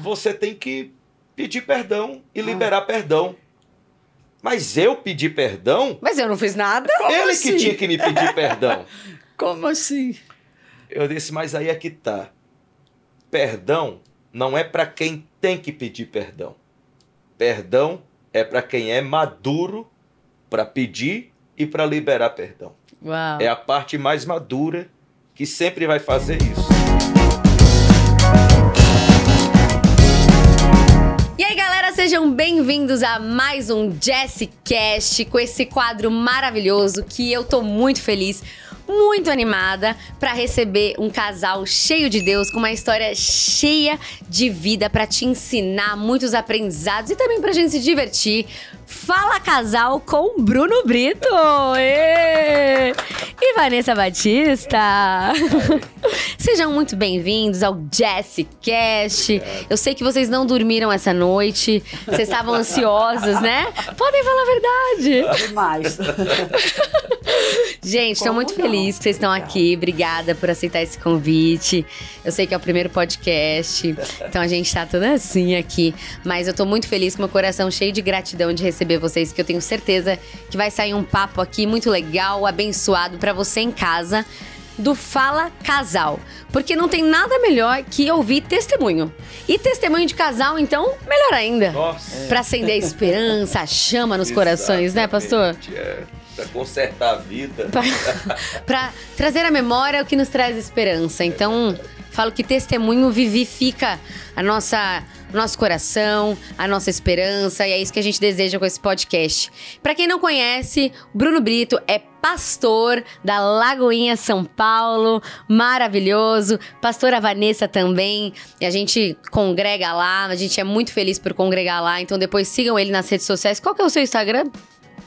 você tem que pedir perdão e ah. liberar perdão. Mas eu pedi perdão? Mas eu não fiz nada. Como Ele assim? que tinha que me pedir perdão. Como assim? Eu disse, mas aí é que tá. Perdão não é para quem tem que pedir perdão. Perdão é para quem é maduro para pedir e para liberar perdão. Uau. É a parte mais madura que sempre vai fazer isso. Sejam bem-vindos a mais um Jessicast com esse quadro maravilhoso que eu tô muito feliz, muito animada para receber um casal cheio de Deus com uma história cheia de vida para te ensinar muitos aprendizados e também pra gente se divertir, Fala Casal com Bruno Brito e Vanessa Batista. Sejam muito bem-vindos ao Jessicast. Eu sei que vocês não dormiram essa noite, vocês estavam ansiosos, né? Podem falar a verdade. Tá demais. Gente, estou muito não? feliz que vocês estão aqui. Obrigada por aceitar esse convite. Eu sei que é o primeiro podcast, então a gente está toda assim aqui, mas eu estou muito feliz com meu coração cheio de gratidão de receber receber vocês, que eu tenho certeza que vai sair um papo aqui muito legal, abençoado para você em casa do Fala Casal. Porque não tem nada melhor que ouvir testemunho. E testemunho de casal, então, melhor ainda. Nossa. Pra acender a esperança, a chama nos corações, né, pastor? É. Pra consertar a vida. Pra, pra trazer a memória o que nos traz esperança. Então. É Falo que testemunho vivifica a nossa nosso coração, a nossa esperança, e é isso que a gente deseja com esse podcast. Para quem não conhece, Bruno Brito é pastor da Lagoinha São Paulo, maravilhoso, pastora Vanessa também, e a gente congrega lá, a gente é muito feliz por congregar lá, então depois sigam ele nas redes sociais. Qual que é o seu Instagram?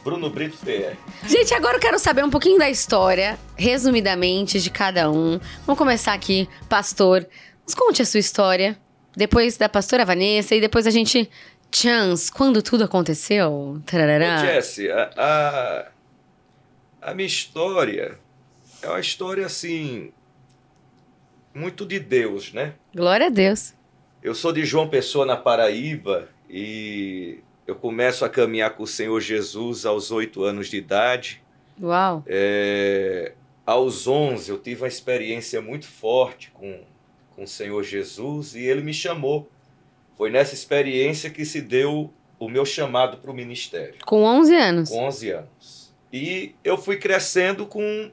Bruno Brito PR. Gente, agora eu quero saber um pouquinho da história, resumidamente, de cada um. Vamos começar aqui, pastor. Nos conte a sua história. Depois da pastora Vanessa e depois a gente. Chance, quando tudo aconteceu? Tarará. Ô, Jesse, a, a, a minha história é uma história assim. Muito de Deus, né? Glória a Deus. Eu sou de João Pessoa, na Paraíba, e eu começo a caminhar com o Senhor Jesus aos oito anos de idade. Uau! É, aos onze eu tive uma experiência muito forte com, com o Senhor Jesus e ele me chamou. Foi nessa experiência que se deu o meu chamado para o ministério. Com 11 anos? Com 11 anos. E eu fui crescendo com,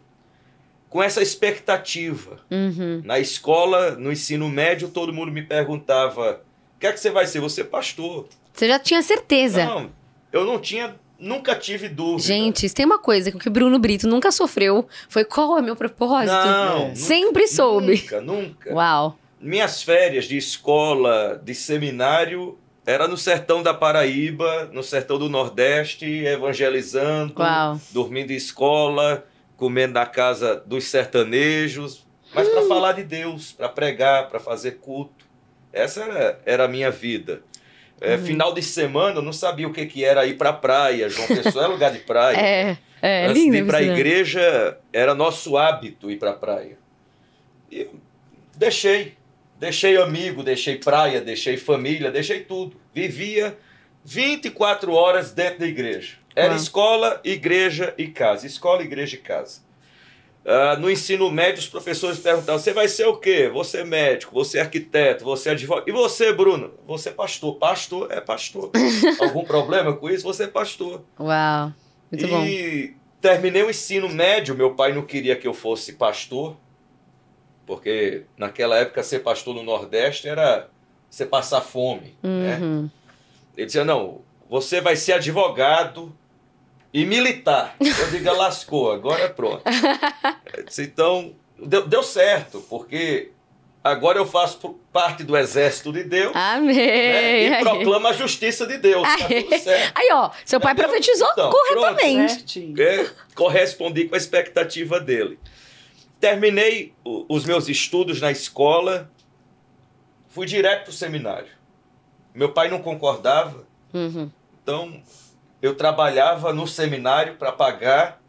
com essa expectativa. Uhum. Na escola, no ensino médio, todo mundo me perguntava: o que é que você vai ser? Você é pastor. Você já tinha certeza. Não, eu não tinha nunca tive dúvida. Gente, tem uma coisa que o Bruno Brito nunca sofreu, foi qual é meu propósito? Não, é. Sempre nunca, soube. Nunca, nunca. Uau. Minhas férias de escola, de seminário, era no sertão da Paraíba, no sertão do Nordeste, evangelizando, Uau. dormindo em escola, comendo na casa dos sertanejos, mas hum. para falar de Deus, para pregar, para fazer culto. Essa era, era a minha vida. É, uhum. Final de semana, eu não sabia o que, que era ir para praia. João Pessoa é lugar de praia. É, é, é Antes lindo, de ir para a né? igreja, era nosso hábito ir para praia. E deixei. Deixei amigo, deixei praia, deixei família, deixei tudo. Vivia 24 horas dentro da igreja. Era escola, igreja e casa. Escola, igreja e casa. Ah, no ensino médio, os professores perguntavam: você vai ser o quê? Você é médico, você é arquiteto, você é advogado. E você, Bruno? Você é pastor. Pastor é pastor. Algum problema com isso? Você é pastor. Uau, muito e bom. E terminei o ensino médio. Meu pai não queria que eu fosse pastor, porque naquela época ser pastor no Nordeste era você passar fome. Né? Uhum. Né? Ele dizia: não, você vai ser advogado, e militar. Eu digo, ah, lascou, agora é pronto. Então, deu, deu certo, porque Agora eu faço parte do exército de Deus. Amém. Ah, né? E proclamo a justiça de Deus. Tá Aí, ó, seu pai profetizou então, corretamente. Pronto, é, correspondi com a expectativa dele. Terminei os meus estudos na escola, fui direto para o seminário. Meu pai não concordava, uhum. então eu trabalhava no seminário para pagar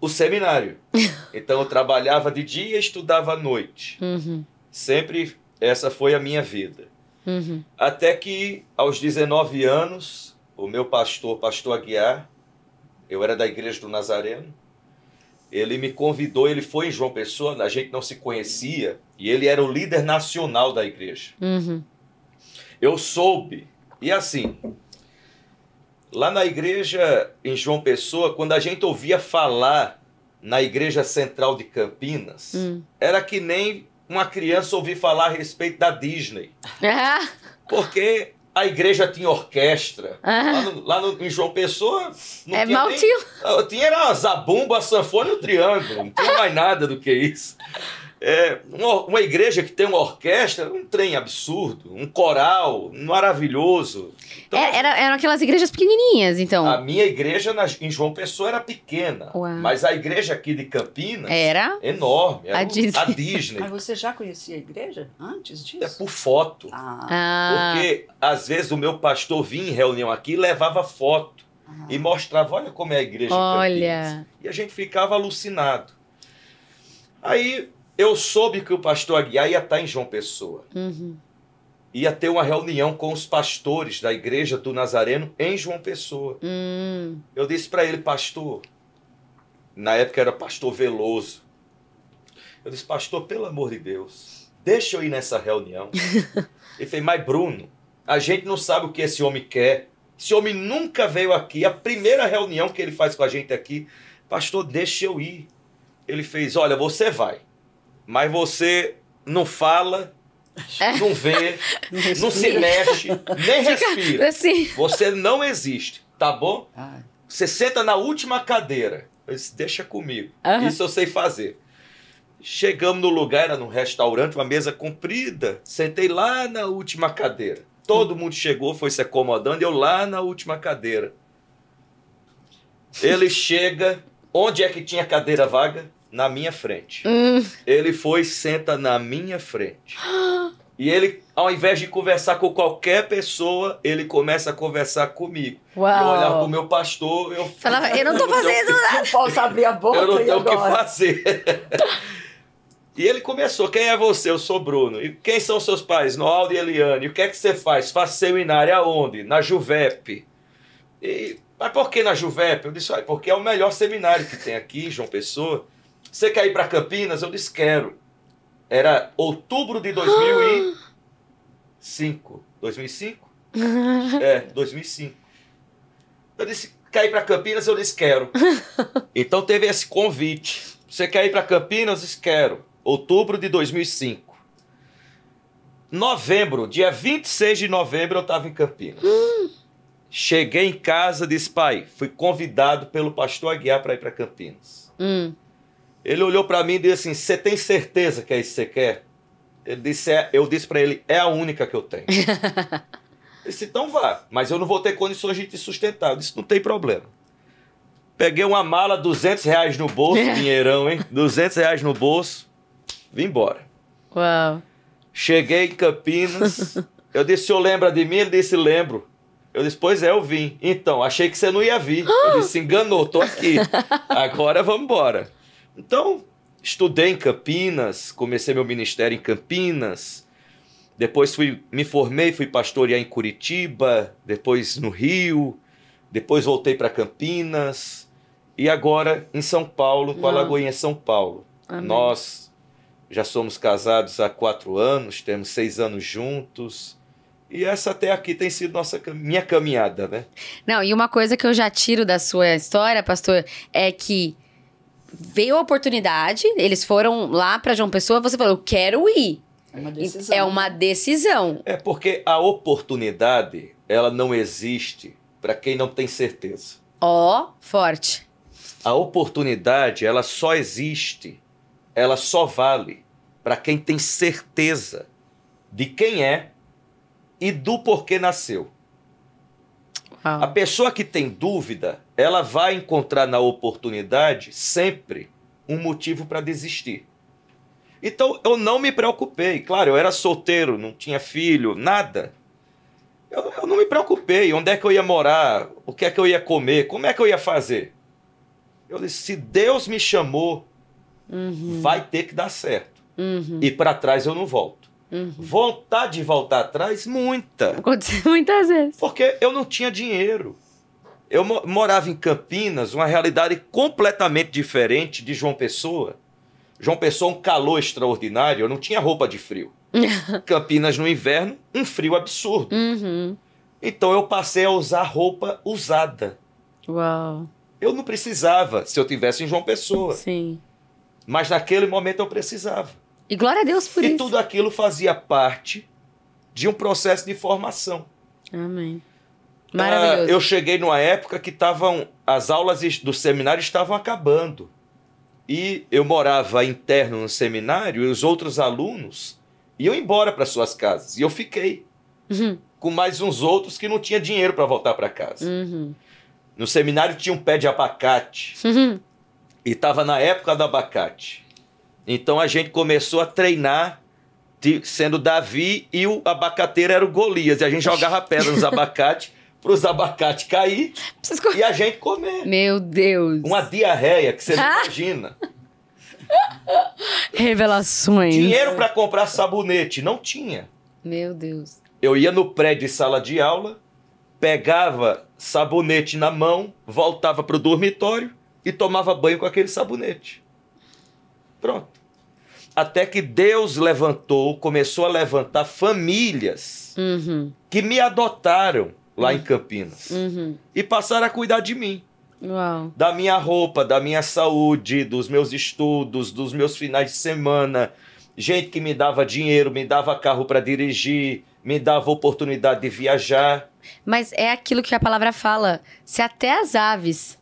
o seminário. Então eu trabalhava de dia e estudava à noite. Uhum. Sempre essa foi a minha vida. Uhum. Até que aos 19 anos, o meu pastor, pastor Aguiar, eu era da igreja do Nazareno, ele me convidou, ele foi em João Pessoa, a gente não se conhecia, e ele era o líder nacional da igreja. Uhum. Eu soube, e assim, Lá na igreja em João Pessoa, quando a gente ouvia falar na igreja central de Campinas, hum. era que nem uma criança ouvir falar a respeito da Disney. É. Porque a igreja tinha orquestra. É. Lá, no, lá no, em João Pessoa. Não é tinha mal tio. Tinha era a zabumba, a sanfona e o triângulo. Não tinha mais nada do que isso. É, uma, uma, igreja que tem uma orquestra, um trem absurdo, um coral maravilhoso. Então, é, era, eram aquelas igrejas pequenininhas, então. A minha igreja na, em João Pessoa era pequena, Uau. mas a igreja aqui de Campinas era enorme. Era a, um, Disney. a Disney. Mas você já conhecia a igreja antes disso? É por foto. Ah. ah. Porque às vezes o meu pastor vinha em reunião aqui e levava foto ah. e mostrava: olha como é a igreja. Olha. Campinas. E a gente ficava alucinado. Aí eu soube que o pastor Aguiar ia estar em João Pessoa. Uhum. Ia ter uma reunião com os pastores da igreja do Nazareno em João Pessoa. Uhum. Eu disse para ele, pastor, na época era pastor Veloso. Eu disse, pastor, pelo amor de Deus, deixa eu ir nessa reunião. ele fez, mas Bruno, a gente não sabe o que esse homem quer. Esse homem nunca veio aqui. A primeira reunião que ele faz com a gente aqui, pastor, deixa eu ir. Ele fez, olha, você vai mas você não fala, é. não vê, não, se mexe, nem respira. Assim. Você não existe, tá bom? Você senta na última cadeira. Eu disse, deixa comigo. Uhum. Isso eu sei fazer. Chegamos no lugar, era num restaurante, uma mesa comprida. Sentei lá na última cadeira. Todo mundo chegou, foi se acomodando, eu lá na última cadeira. Ele chega. Onde é que tinha cadeira vaga? na minha frente. Hum. Ele foi senta na minha frente. E ele, ao invés de conversar com qualquer pessoa, ele começa a conversar comigo. Uau. Eu olhava pro meu pastor, eu falava, eu não tô fazendo não nada. posso abrir a boca. Eu não tenho o que fazer. E ele começou: quem é você? Eu sou Bruno. E quem são seus pais? Noaldo e Eliane. E o que é que você faz? Faz seminário aonde? Na Juvep. E, mas por que na Juvep? Eu disse: porque é o melhor seminário que tem aqui, João Pessoa. Você quer ir para Campinas? Eu disse: Quero. Era outubro de 2005. 2005? É, 2005. Eu disse: Quer ir para Campinas? Eu disse: Quero. Então teve esse convite. Você quer ir para Campinas? Eu disse: Quero. Outubro de 2005 novembro, dia 26 de novembro, eu estava em Campinas. Hum. Cheguei em casa, disse, pai, fui convidado pelo pastor Aguiar para ir para Campinas. Hum. Ele olhou para mim e disse assim: Você tem certeza que é isso que você quer? Ele disse, é, eu disse para ele: É a única que eu tenho. eu disse: Então vá, mas eu não vou ter condições de te sustentar. Eu disse: Não tem problema. Peguei uma mala, 200 reais no bolso, dinheirão, hein? 200 reais no bolso, vim embora. Uau. Cheguei em Campinas. Eu disse, o senhor lembra de mim? Ele disse, lembro. Eu disse, pois é, eu vim. Então, achei que você não ia vir. Ele disse, enganou, tô aqui. Agora vamos embora. Então, estudei em Campinas, comecei meu ministério em Campinas, depois fui, me formei, fui pastorear em Curitiba, depois no Rio, depois voltei para Campinas e agora em São Paulo, com a Lagoinha São Paulo. Amém. Nós já somos casados há quatro anos, temos seis anos juntos. E essa até aqui tem sido nossa minha caminhada, né? Não, e uma coisa que eu já tiro da sua história, pastor, é que veio a oportunidade, eles foram lá para João Pessoa, você falou, eu quero ir. É uma decisão. É uma decisão. É porque a oportunidade, ela não existe para quem não tem certeza. Ó, oh, forte. A oportunidade, ela só existe, ela só vale para quem tem certeza de quem é e do porquê nasceu. Ah. A pessoa que tem dúvida, ela vai encontrar na oportunidade sempre um motivo para desistir. Então eu não me preocupei. Claro, eu era solteiro, não tinha filho, nada. Eu, eu, não me preocupei. Onde é que eu ia morar? O que é que eu ia comer? Como é que eu ia fazer? Eu disse: se Deus me chamou, uhum. vai ter que dar certo. Uhum. E para trás eu não volto. Uhum. Vontade de voltar atrás, muita. Aconteceu muitas vezes. Porque eu não tinha dinheiro. Eu morava em Campinas, uma realidade completamente diferente de João Pessoa. João Pessoa, um calor extraordinário, eu não tinha roupa de frio. Campinas no inverno, um frio absurdo. Uhum. Então eu passei a usar roupa usada. Uau. Eu não precisava se eu tivesse em João Pessoa. Sim. Mas naquele momento eu precisava. E glória a Deus por e isso. E tudo aquilo fazia parte de um processo de formação. Amém. Ah, Maravilhoso. Ah, eu cheguei numa época que estavam as aulas do seminário estavam acabando. E eu morava interno no seminário e os outros alunos iam embora para suas casas. E eu fiquei uhum. com mais uns outros que não tinha dinheiro para voltar para casa. Uhum. No seminário tinha um pé de abacate. Uhum. E estava na época do abacate. Então a gente começou a treinar sendo Davi e o abacateiro era o Golias. E a gente jogava pedra nos abacates para os abacates cair Preciso... e a gente comer. Meu Deus. Uma diarreia que você não imagina. Revelações. Dinheiro para comprar sabonete não tinha. Meu Deus. Eu ia no prédio de sala de aula, pegava sabonete na mão, voltava para o dormitório e tomava banho com aquele sabonete. Pronto até que Deus levantou, começou a levantar famílias uhum. que me adotaram lá uhum. em Campinas uhum. e passaram a cuidar de mim. Uau. Da minha roupa, da minha saúde, dos meus estudos, dos meus finais de semana. Gente que me dava dinheiro, me dava carro para dirigir, me dava oportunidade de viajar. Mas é aquilo que a palavra fala. Se até as aves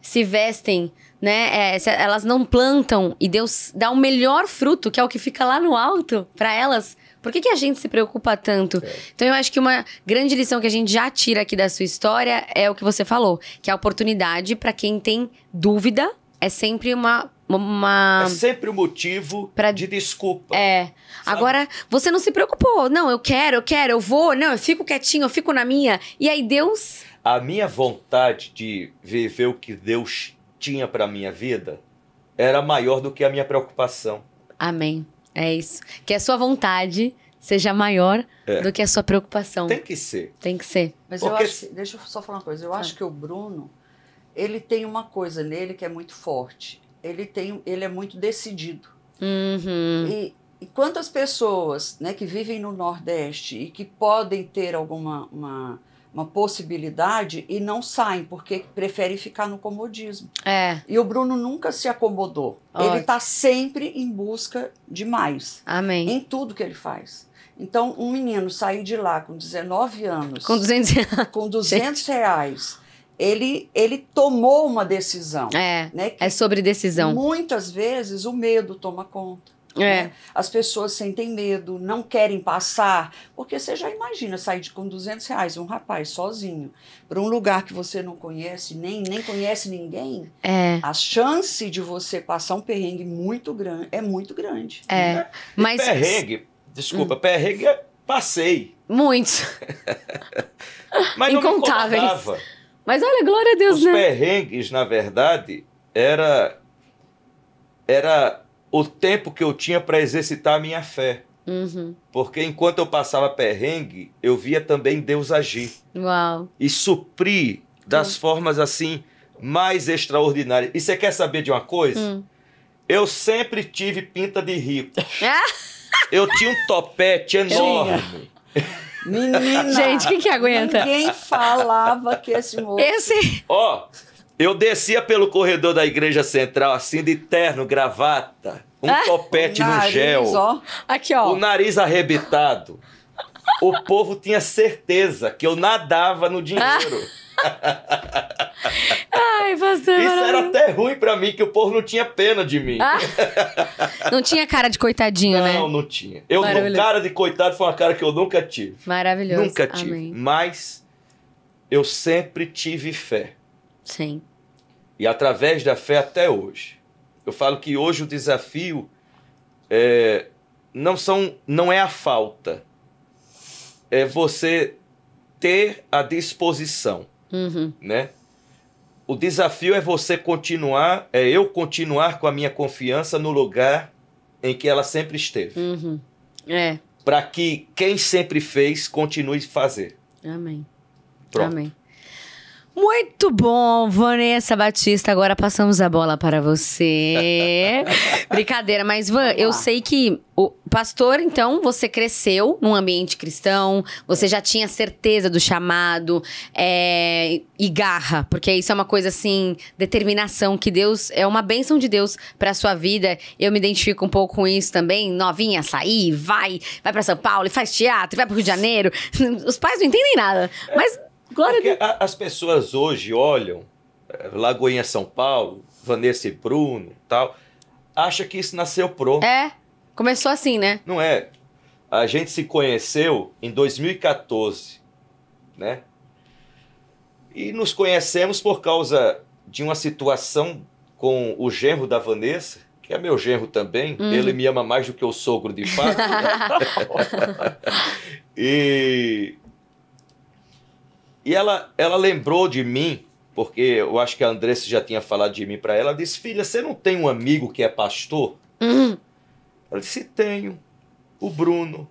se vestem né? É, elas não plantam e Deus dá o melhor fruto, que é o que fica lá no alto, para elas. Por que, que a gente se preocupa tanto? É. Então, eu acho que uma grande lição que a gente já tira aqui da sua história é o que você falou, que a oportunidade para quem tem dúvida é sempre uma uma... É sempre o um motivo pra... de desculpa. É. Sabe? Agora, você não se preocupou. Não, eu quero, eu quero, eu vou. Não, eu fico quietinho, eu fico na minha. E aí, Deus. A minha vontade de viver o que Deus tinha para minha vida era maior do que a minha preocupação. Amém. É isso. Que a sua vontade seja maior é. do que a sua preocupação. Tem que ser. Tem que ser. Mas Porque... eu acho, deixa eu só falar uma coisa. Eu ah. acho que o Bruno, ele tem uma coisa nele que é muito forte. Ele tem, ele é muito decidido. Uhum. E, e quantas pessoas, né, que vivem no Nordeste e que podem ter alguma uma, uma possibilidade e não saem, porque preferem ficar no comodismo. É. E o Bruno nunca se acomodou. Ótimo. Ele está sempre em busca de mais. Amém. Em tudo que ele faz. Então, um menino sair de lá com 19 anos. Com 200 reais. Com 200 reais. Ele, ele tomou uma decisão. É, né, é sobre decisão. Muitas vezes o medo toma conta. É. Né? As pessoas sentem medo, não querem passar, porque você já imagina sair de com 200 reais, um rapaz sozinho, para um lugar que você não conhece, nem, nem conhece ninguém, é. a chance de você passar um perrengue muito grande é muito grande. É. Né? Mas... Perrengue, desculpa, hum. perrengue é passei. Muitos. Mas Incontáveis. Não me Mas olha, glória a Deus, Os né? Os perrengues, na verdade, era era o tempo que eu tinha para exercitar a minha fé. Uhum. Porque enquanto eu passava perrengue, eu via também Deus agir. Uau. E suprir das uhum. formas assim mais extraordinárias. E você quer saber de uma coisa? Uhum. Eu sempre tive pinta de rico. eu tinha um topete enorme. Menina. Gente, quem que aguenta? Ninguém falava que esse moço. Esse. Ó, oh, eu descia pelo corredor da igreja central, assim, de terno, gravata, um ah, topete nariz, no gel. Ó. Aqui, ó. O nariz arrebitado. o povo tinha certeza que eu nadava no dinheiro. Ai, pastor. Isso era até ruim para mim, que o povo não tinha pena de mim. Ah. não tinha cara de coitadinho, não, né? Não, não tinha. Eu, cara de coitado foi uma cara que eu nunca tive. Maravilhoso. Nunca tive. Amém. Mas eu sempre tive fé. Sim. E através da fé até hoje. Eu falo que hoje o desafio é, não, são, não é a falta, é você ter a disposição, uhum. né? O desafio é você continuar, é eu continuar com a minha confiança no lugar em que ela sempre esteve. Uhum. É. Para que quem sempre fez continue a fazer. Amém. Pronto. Amém. Muito bom, Vanessa Batista. Agora passamos a bola para você. Brincadeira, mas Van, eu sei que o pastor, então, você cresceu num ambiente cristão, você já tinha certeza do chamado é, e garra, porque isso é uma coisa assim, determinação que Deus é uma bênção de Deus para sua vida. Eu me identifico um pouco com isso também. Novinha, sair, vai, vai para São Paulo e faz teatro, vai para Rio de Janeiro. Os pais não entendem nada, mas Glória Porque a As pessoas hoje olham eh, Lagoinha São Paulo, Vanessa e Bruno tal, acha que isso nasceu pro. É, começou assim, né? Não é. A gente se conheceu em 2014, né? E nos conhecemos por causa de uma situação com o genro da Vanessa, que é meu genro também, hum. ele me ama mais do que o sogro de fato. Né? e e ela, ela lembrou de mim, porque eu acho que a Andressa já tinha falado de mim para ela. Ela disse: Filha, você não tem um amigo que é pastor? Uhum. Ela disse: Tenho, o Bruno.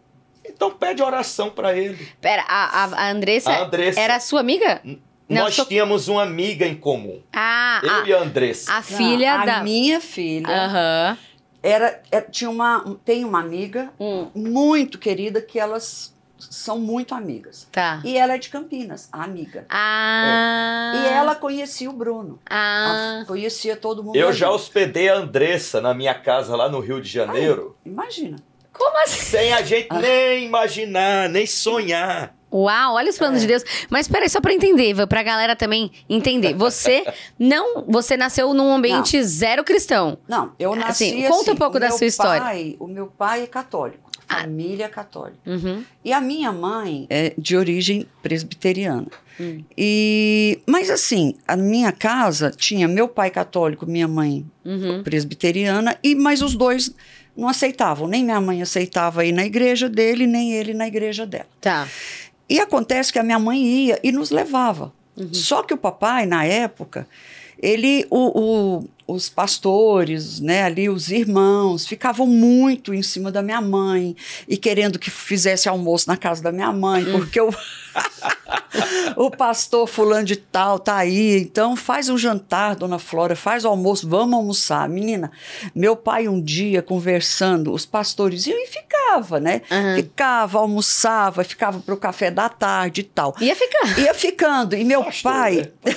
Então pede oração para ele. Pera, a, a Andressa, a Andressa era sua amiga? não, Nós sou... tínhamos uma amiga em comum. Ah, eu a, e a Andressa. A filha não, ah, da a minha filha. Aham. Uhum. Era, era, é, tinha uma tem uma amiga hum. muito querida que elas são muito amigas. Tá. E ela é de Campinas, a amiga. Ah. É. E ela conhecia o Bruno. Ah. conhecia todo mundo. Eu ali. já hospedei a Andressa na minha casa lá no Rio de Janeiro. Ai, imagina. Como assim? Sem a gente ah. nem imaginar, nem sonhar. Uau, olha os planos é. de Deus. Mas peraí, só para entender, para a galera também entender. Você não, você nasceu num ambiente não. zero cristão. Não, eu é, nasci assim. Conta assim, um pouco da sua pai, história. O meu pai é católico. Ah. família católica. Uhum. E a minha mãe é de origem presbiteriana. Hum. E, mas assim, a minha casa tinha meu pai católico, minha mãe uhum. presbiteriana, e mas os dois não aceitavam. Nem minha mãe aceitava ir na igreja dele, nem ele na igreja dela. Tá. E acontece que a minha mãe ia e nos levava. Uhum. Só que o papai, na época, ele o, o, os pastores, né, ali os irmãos, ficavam muito em cima da minha mãe e querendo que fizesse almoço na casa da minha mãe, hum. porque o, o pastor fulano de tal tá aí, então faz um jantar, dona Flora, faz o almoço, vamos almoçar. Menina, meu pai um dia conversando, os pastores iam e ficava, né? Uhum. Ficava, almoçava, ficava pro café da tarde e tal. Ia ficando. Ia ficando. E meu pastor, pai... Né?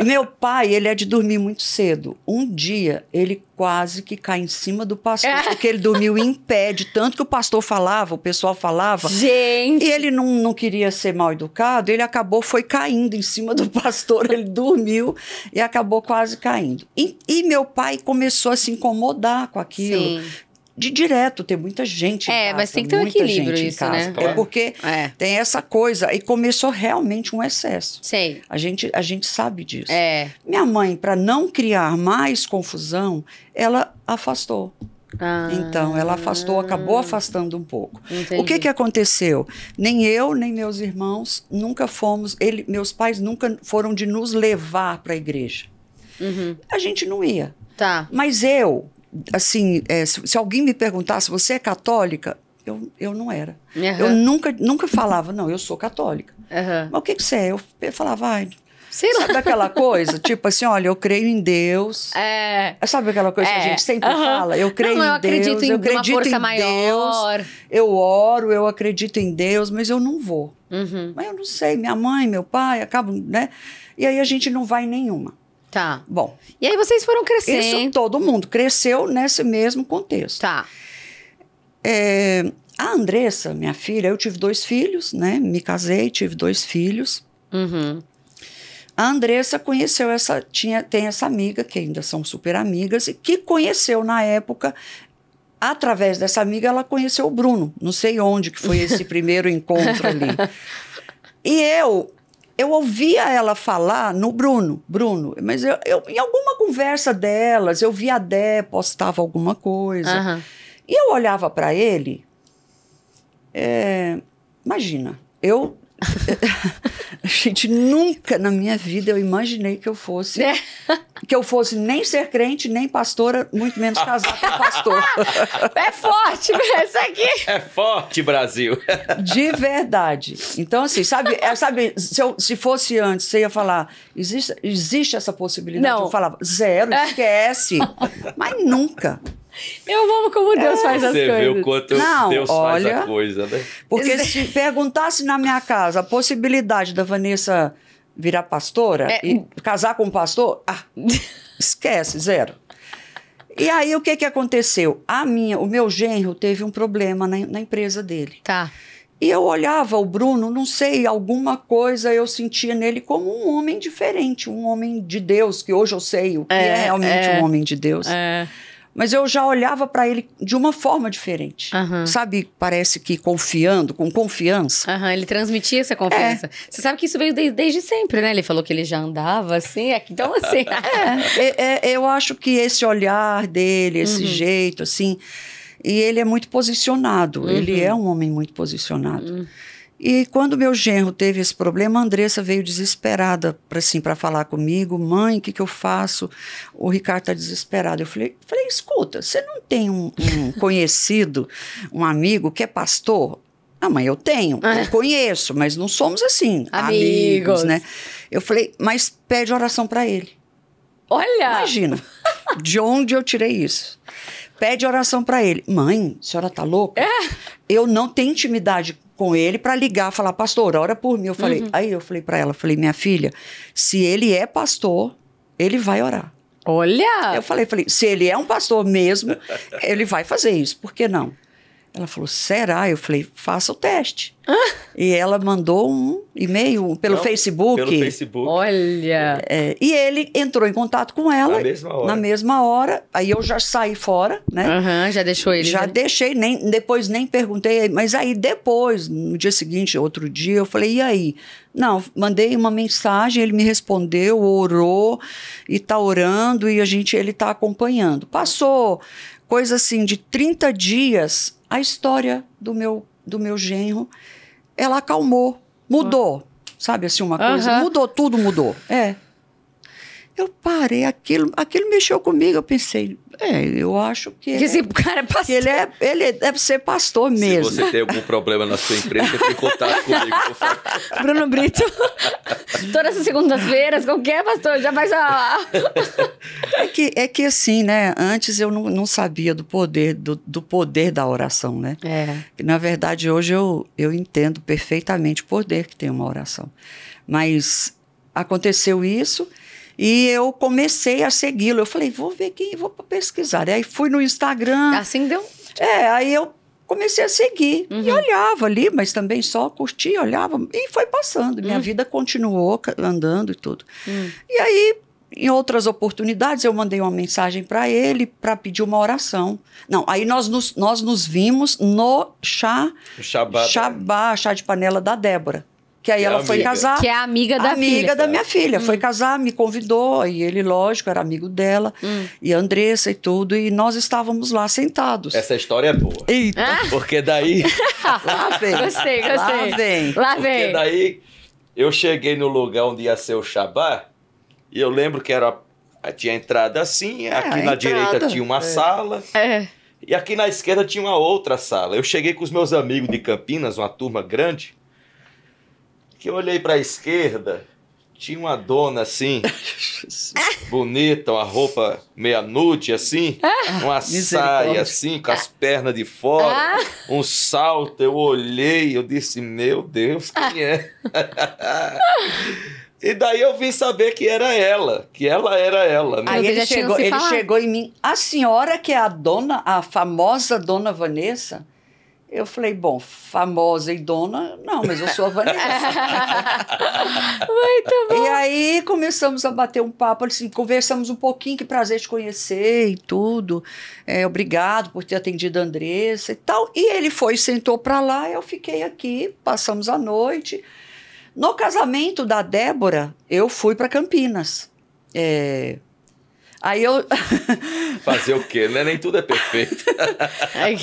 meu pai, ele é de dormir muito cedo. Um dia ele quase que cai em cima do pastor, é. porque ele dormiu em pé, de tanto que o pastor falava, o pessoal falava. Gente! E ele não, não queria ser mal educado, ele acabou, foi caindo em cima do pastor, ele dormiu e acabou quase caindo. E, e meu pai começou a se incomodar com aquilo. Sim de direto, ter muita gente. É, casa, mas tem que ter um equilíbrio isso, né? É porque é. tem essa coisa. E começou realmente um excesso. Sei. A gente, a gente sabe disso. É. Minha mãe, para não criar mais confusão, ela afastou. Ah. Então, ela afastou, acabou afastando um pouco. Entendi. O que, que aconteceu? Nem eu, nem meus irmãos nunca fomos. Ele, meus pais nunca foram de nos levar para a igreja. Uhum. A gente não ia. Tá. Mas eu, assim, é, se, se, alguém me perguntasse, você é católica? Eu, eu não era. Uhum. Eu nunca, nunca falava, não, eu sou católica. Uhum. Mas o que, que você é? Eu, falava, ai, Sei lá. Sabe aquela coisa? tipo assim, olha, eu creio em Deus. É. é sabe aquela coisa é. que a é. gente sempre uhum. fala? Eu creio não, eu em Deus, em eu acredito em maior. Deus. Eu oro, eu acredito em Deus, mas eu não vou. Uhum. Mas eu não sei, minha mãe, meu pai, acabam, né? E aí a gente não vai nenhuma. Tá. Bom. E aí vocês foram crescendo. Isso, todo mundo cresceu nesse mesmo contexto. Tá. É, a Andressa, minha filha, eu tive dois filhos, né? Me casei, tive dois filhos. Uhum. A Andressa conheceu essa, tinha, tem essa amiga, que ainda são super amigas, e que conheceu na época, através dessa amiga, ela conheceu o Bruno. Não sei onde que foi esse primeiro encontro ali. E eu eu ouvia ela falar no Bruno, Bruno, mas eu, eu, em alguma conversa delas, eu via a Dé, postava alguma coisa. Uhum. E eu olhava para ele, é, imagina, eu Gente, nunca na minha vida eu imaginei que eu fosse. É. Que eu fosse nem ser crente, nem pastora, muito menos casar com pastor. É forte, né? isso aqui. É forte, Brasil. De verdade. Então, assim, sabe, é, sabe se, eu, se fosse antes, você ia falar: existe, existe essa possibilidade? Não. Eu falava: zero, é. esquece. Mas nunca. Eu amo como Deus é, faz as coisas. Você vê o quanto Não, Deus olha, faz a coisa, né? Porque se perguntasse na minha casa a possibilidade da Vanessa virar pastora é. e casar com um pastor, ah, esquece, zero. E aí o que que aconteceu? A minha, o meu genro teve um problema na, na empresa dele. Tá. E eu olhava o Bruno, não sei, alguma coisa eu sentia nele como um homem diferente, um homem de Deus, que hoje eu sei o que é, é realmente é, um homem de Deus. É mas eu já olhava para ele de uma forma diferente. Uhum. Sabe, parece que confiando, com confiança. Uhum, ele transmitia essa confiança. É. Você sabe que isso veio de, desde sempre, né? Ele falou que ele já andava assim, é então assim. Né? É, é, é, eu acho que esse olhar dele, esse uhum. jeito, assim. E ele é muito posicionado, ele uhum. é um homem muito posicionado. Uhum. E quando meu genro teve esse problema, a Andressa veio desesperada para assim, falar comigo: mãe, o que, que eu faço? O Ricardo está desesperado. Eu falei, falei: escuta, você não tem um, um conhecido, um amigo que é pastor? Ah, mãe, eu tenho, é. eu conheço, mas não somos assim, amigos, amigos né? Eu falei: mas pede oração para ele. Olha! Imagina, de onde eu tirei isso? Pede oração para ele. Mãe, a senhora tá louca? É. Eu não tenho intimidade com ele para ligar, falar, pastor, ora por mim. Eu falei, uhum. aí eu falei para ela, falei, minha filha, se ele é pastor, ele vai orar. Olha! Eu falei, falei, se ele é um pastor mesmo, ele vai fazer isso, por que não? Ela falou, será? Eu falei, faça o teste e ela mandou um e-mail pelo Não, Facebook. Pelo Facebook. Olha. É, e ele entrou em contato com ela. Na mesma hora. Na mesma hora. Aí eu já saí fora, né? Aham, uhum, já deixou ele. Já né? deixei, nem, depois nem perguntei. Mas aí depois, no dia seguinte, outro dia, eu falei, e aí? Não, mandei uma mensagem, ele me respondeu, orou e tá orando e a gente, ele tá acompanhando. Passou coisa assim de 30 dias a história do meu do meu genro, ela acalmou, mudou. Sabe assim, uma coisa? Mudou, tudo mudou. É. Eu parei, aquilo, aquilo mexeu comigo. Eu pensei, é, eu acho que. Quer é dizer, é, o cara é pastor. Ele, é, ele deve ser pastor mesmo. Se você tem algum problema na sua empresa, tem contato comigo, por favor. Bruno Brito. Todas as segundas-feiras, qualquer pastor, já faz a. é, que, é que assim, né? Antes eu não, não sabia do poder, do, do poder da oração, né? É. Na verdade, hoje eu, eu entendo perfeitamente o poder que tem uma oração. Mas aconteceu isso. E eu comecei a segui-lo. Eu falei, vou ver quem, vou pesquisar. aí fui no Instagram. Assim deu? É, aí eu comecei a seguir. Uhum. E olhava ali, mas também só curtia, olhava. E foi passando. Minha uhum. vida continuou andando e tudo. Uhum. E aí, em outras oportunidades, eu mandei uma mensagem para ele para pedir uma oração. Não, aí nós nos, nós nos vimos no chá. chá chá de panela da Débora que aí que é ela foi casar. Que é amiga da Amiga filha. da minha filha. Hum. Foi casar, me convidou, e ele, lógico, era amigo dela, hum. e Andressa e tudo, e nós estávamos lá sentados. Essa história é boa. Eita! Ah. Porque daí. lá vem. Gostei, gostei. Lá vem. Lá vem. Porque daí eu cheguei no lugar onde ia ser o Shabá, e eu lembro que era. Tinha entrada assim, é, aqui na entrada. direita tinha uma é. sala. É. E aqui na esquerda tinha uma outra sala. Eu cheguei com os meus amigos de Campinas, uma turma grande que eu olhei para a esquerda, tinha uma dona assim, bonita, uma roupa meia nude assim, ah, uma saia assim, com as pernas de fora, ah. um salto. Eu olhei, eu disse, meu Deus, quem é? E daí eu vim saber que era ela, que ela era ela. Né? Aí ele chegou, ele chegou em mim, a senhora que é a dona, a famosa dona Vanessa? Eu falei, bom, famosa e dona, não, mas eu sou a Vanessa. Muito bom. E aí começamos a bater um papo, assim, conversamos um pouquinho, que prazer te conhecer e tudo. É, obrigado por ter atendido a Andressa e tal. E ele foi, sentou para lá, eu fiquei aqui, passamos a noite. No casamento da Débora, eu fui para Campinas. É, Aí eu. Fazer o quê? Né? Nem tudo é perfeito.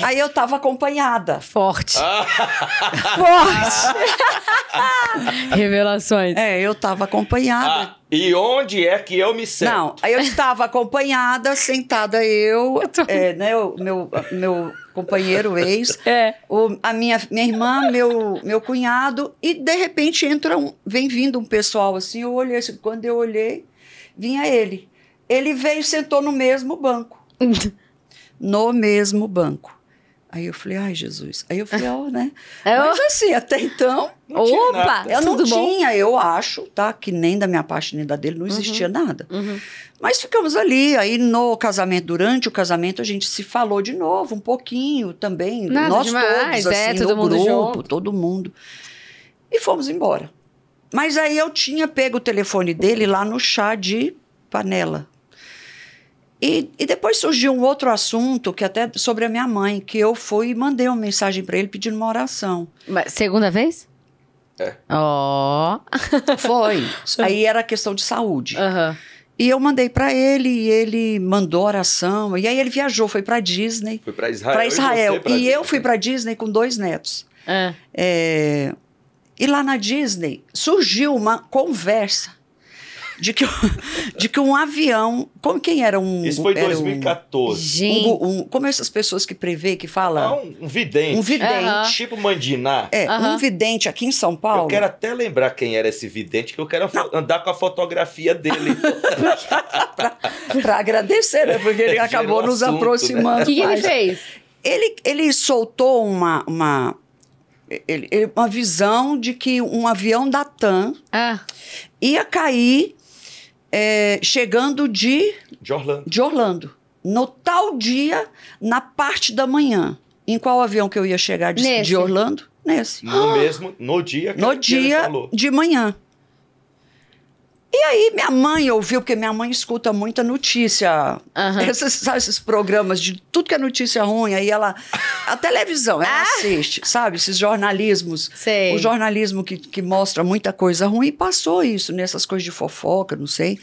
Aí eu tava acompanhada. Forte. Ah. Forte! Revelações. É, eu tava acompanhada. Ah, e onde é que eu me sento? Não, aí eu estava acompanhada, sentada eu, eu tô... é, né, o meu, meu companheiro ex, é. o, a minha, minha irmã, meu, meu cunhado, e de repente entra um, vem vindo um pessoal assim, eu olhei, assim, quando eu olhei, vinha ele. Ele veio e sentou no mesmo banco. no mesmo banco. Aí eu falei, ai, Jesus. Aí eu falei, ó, oh, né? Eu... É, Mas assim, até então. Opa! É eu não tinha, eu acho, tá? Que nem da minha parte nem da dele não uhum. existia uhum. nada. Uhum. Mas ficamos ali. Aí no casamento, durante o casamento, a gente se falou de novo, um pouquinho também. Nada nós demais, todos, é, assim, é, todo mundo grupo, junto. todo mundo. E fomos embora. Mas aí eu tinha pego o telefone dele lá no chá de panela. E, e, depois surgiu um outro assunto, que até sobre a minha mãe, que eu fui e mandei uma mensagem para ele pedindo uma oração. Mas, segunda vez? É. Ó. Oh. Foi. Sim. Aí era questão de saúde. Uhum. E eu mandei para ele, e ele mandou oração. E aí ele viajou, foi para Disney. Foi para Israel. Pra Israel. e, pra e Disney, eu fui para Disney com dois netos. É. É, e lá na Disney surgiu uma conversa de que, de que um avião. Como quem era um. Isso foi em 2014. Um, gente. Um, um, como essas pessoas que prevê, que fala. Ah, um, vidente. Um vidente. Tipo Mandiná. É, um vidente aqui em São Paulo. Eu quero até lembrar quem era esse vidente, que eu quero Não. andar com a fotografia dele. para agradecer, né? Porque ele acabou assunto, nos né? aproximando. O né? que, que, ele fez? Ele, ele soltou uma, uma ele, ele, uma visão de que um avião da TAM ah. ia cair é, chegando de. De Orlando. De Orlando. No tal dia, na parte da manhã. Em qual avião que eu ia chegar de, de Orlando? Nesse. No ah. mesmo, no dia que No dia falou. de manhã. E aí minha mãe ouviu, porque minha mãe escuta muita notícia. Uhum. Esses, sabe, esses programas de tudo que é notícia ruim, aí ela. A televisão, ela ah. assiste, sabe? Esses jornalismos. Sei. O jornalismo que, que mostra muita coisa ruim e passou isso nessas coisas de fofoca, não sei.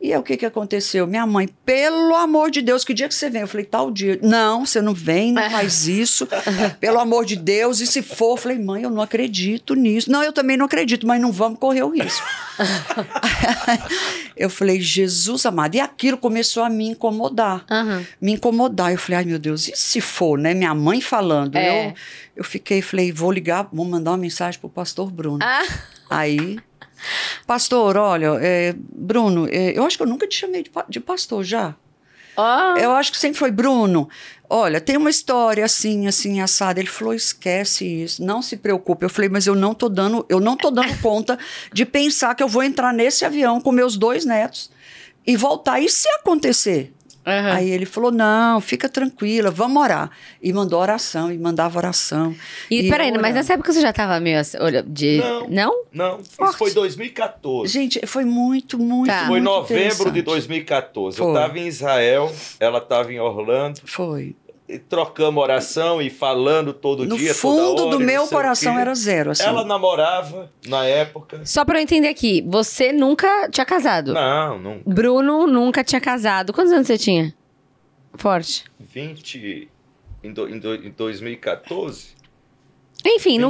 E aí, o que, que aconteceu? Minha mãe, pelo amor de Deus, que dia que você vem? Eu falei, tal dia. Não, você não vem, não faz isso. pelo amor de Deus, e se for? Eu falei, mãe, eu não acredito nisso. Não, eu também não acredito, mas não vamos correr o risco. eu falei, Jesus amado. E aquilo começou a me incomodar. Uhum. Me incomodar. Eu falei, ai meu Deus, e se for, né? Minha mãe falando. É. Eu, eu fiquei, falei, vou ligar, vou mandar uma mensagem pro pastor Bruno. Ah. Aí Pastor, olha, é, Bruno, é, eu acho que eu nunca te chamei de, de pastor já. Ah. Eu acho que sempre foi Bruno. Olha, tem uma história assim, assim assada. Ele falou: esquece isso, não se preocupe. Eu falei: mas eu não tô dando, eu não tô dando conta de pensar que eu vou entrar nesse avião com meus dois netos e voltar. E se acontecer? Uhum. Aí ele falou: não, fica tranquila, vamos orar. E mandou oração, e mandava oração. E, e peraí, mas nessa época você já estava meio assim, olha, de. Não? Não, não isso foi 2014. Gente, foi muito, muito. Tá. Muito foi novembro de 2014. Foi. Eu estava em Israel, ela estava em Orlando. Foi trocamos oração e falando todo no dia. No fundo hora, do meu coração era zero. Assim. Ela namorava na época. Só pra eu entender aqui, você nunca tinha casado? Não, nunca. Bruno nunca tinha casado. Quantos anos você tinha? Forte. 20. Em, do, em, do, em 2014? Enfim, 28.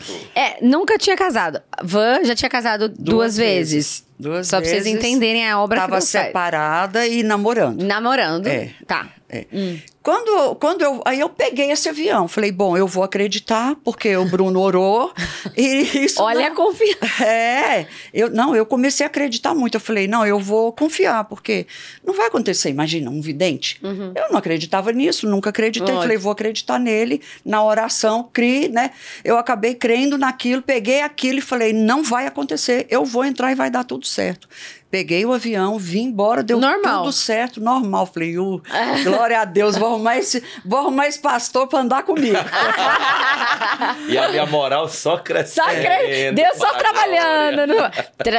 nunca. É, nunca tinha casado. Van já tinha casado duas, duas vezes. vezes. Duas Só vezes, pra vocês entenderem a obra tava que Tava separada faz. e namorando. Namorando. É. Tá. É. Hum. Quando, quando eu, aí eu peguei esse avião, falei, bom, eu vou acreditar, porque o Bruno orou e isso... Olha não, a confiança. É, eu, não, eu comecei a acreditar muito, eu falei, não, eu vou confiar, porque não vai acontecer, imagina, um vidente. Uhum. Eu não acreditava nisso, nunca acreditei, falei, vou acreditar nele, na oração, cri, né? Eu acabei crendo naquilo, peguei aquilo e falei, não vai acontecer, eu vou entrar e vai dar tudo certo. Peguei o avião, vim embora, deu normal. tudo certo, normal. Falei, uh, glória a Deus, vou arrumar esse, vou arrumar esse pastor para andar comigo. e a minha moral só crescendo. Só cre... Deus só trabalhando. No... É?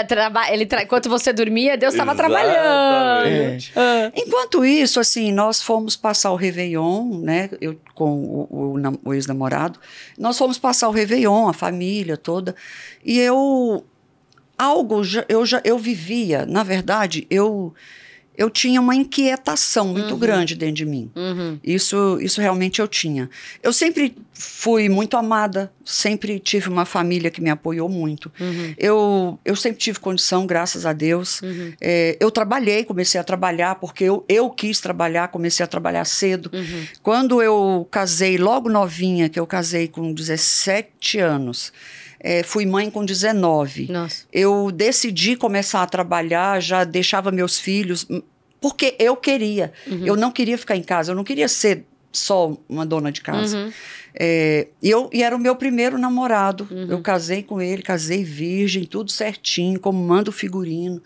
Tra, Ele tra... Enquanto você dormia, Deus estava trabalhando. É. Enquanto isso, assim, nós fomos passar o Réveillon, né? Eu com o, o, o ex-namorado. Nós fomos passar o Réveillon, a família toda. E eu algo eu já eu vivia, na verdade, eu eu tinha uma inquietação muito uhum. grande dentro de mim. Uhum. Isso, isso realmente eu tinha. Eu sempre fui muito amada, sempre tive uma família que me apoiou muito. Uhum. Eu, eu sempre tive condição, graças a Deus. Uhum. É, eu trabalhei, comecei a trabalhar, porque eu, eu quis trabalhar, comecei a trabalhar cedo. Uhum. Quando eu casei, logo novinha, que eu casei com 17 anos é, fui mãe com 19. Nossa. Eu decidi começar a trabalhar, já deixava meus filhos, hum, porque eu queria. Uhum. Eu não queria ficar em casa, eu não queria ser só uma dona de casa. Uhum. É, e, eu, e era o meu primeiro namorado. Uhum. Eu casei com ele, casei virgem, tudo certinho, como manda o figurino.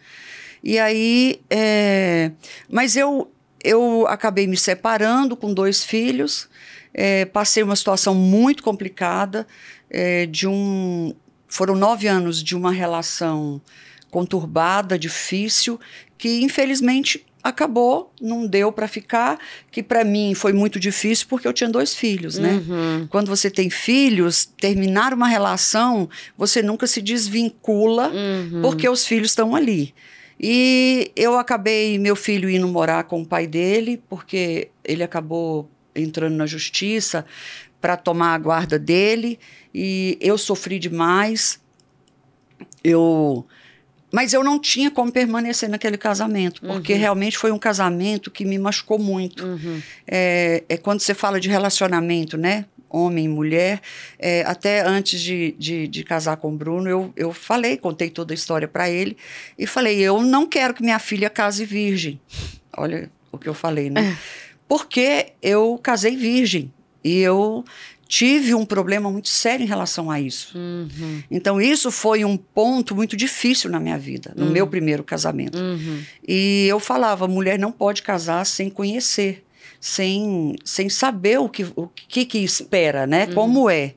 E aí. É, mas eu, eu acabei me separando com dois filhos. É, passei uma situação muito complicada é, de um foram nove anos de uma relação conturbada, difícil, que infelizmente acabou, não deu para ficar, que para mim foi muito difícil porque eu tinha dois filhos, né? Uhum. Quando você tem filhos, terminar uma relação, você nunca se desvincula uhum. porque os filhos estão ali. E eu acabei meu filho indo morar com o pai dele, porque ele acabou entrando na justiça para tomar a guarda dele e eu sofri demais. Eu mas eu não tinha como permanecer naquele casamento, porque uhum. realmente foi um casamento que me machucou muito. Uhum. É, é, quando você fala de relacionamento, né? Homem e mulher. É, até antes de, de, de, casar com o Bruno, eu, eu falei, contei toda a história para ele e falei: eu não quero que minha filha case virgem. Olha o que eu falei, né? É porque eu casei virgem e eu tive um problema muito sério em relação a isso. Uhum. Então, isso foi um ponto muito difícil na minha vida, no uhum. meu primeiro casamento. Uhum. E eu falava: mulher não pode casar sem conhecer, sem, sem saber o que, o que, que espera, né? Uhum. Como é.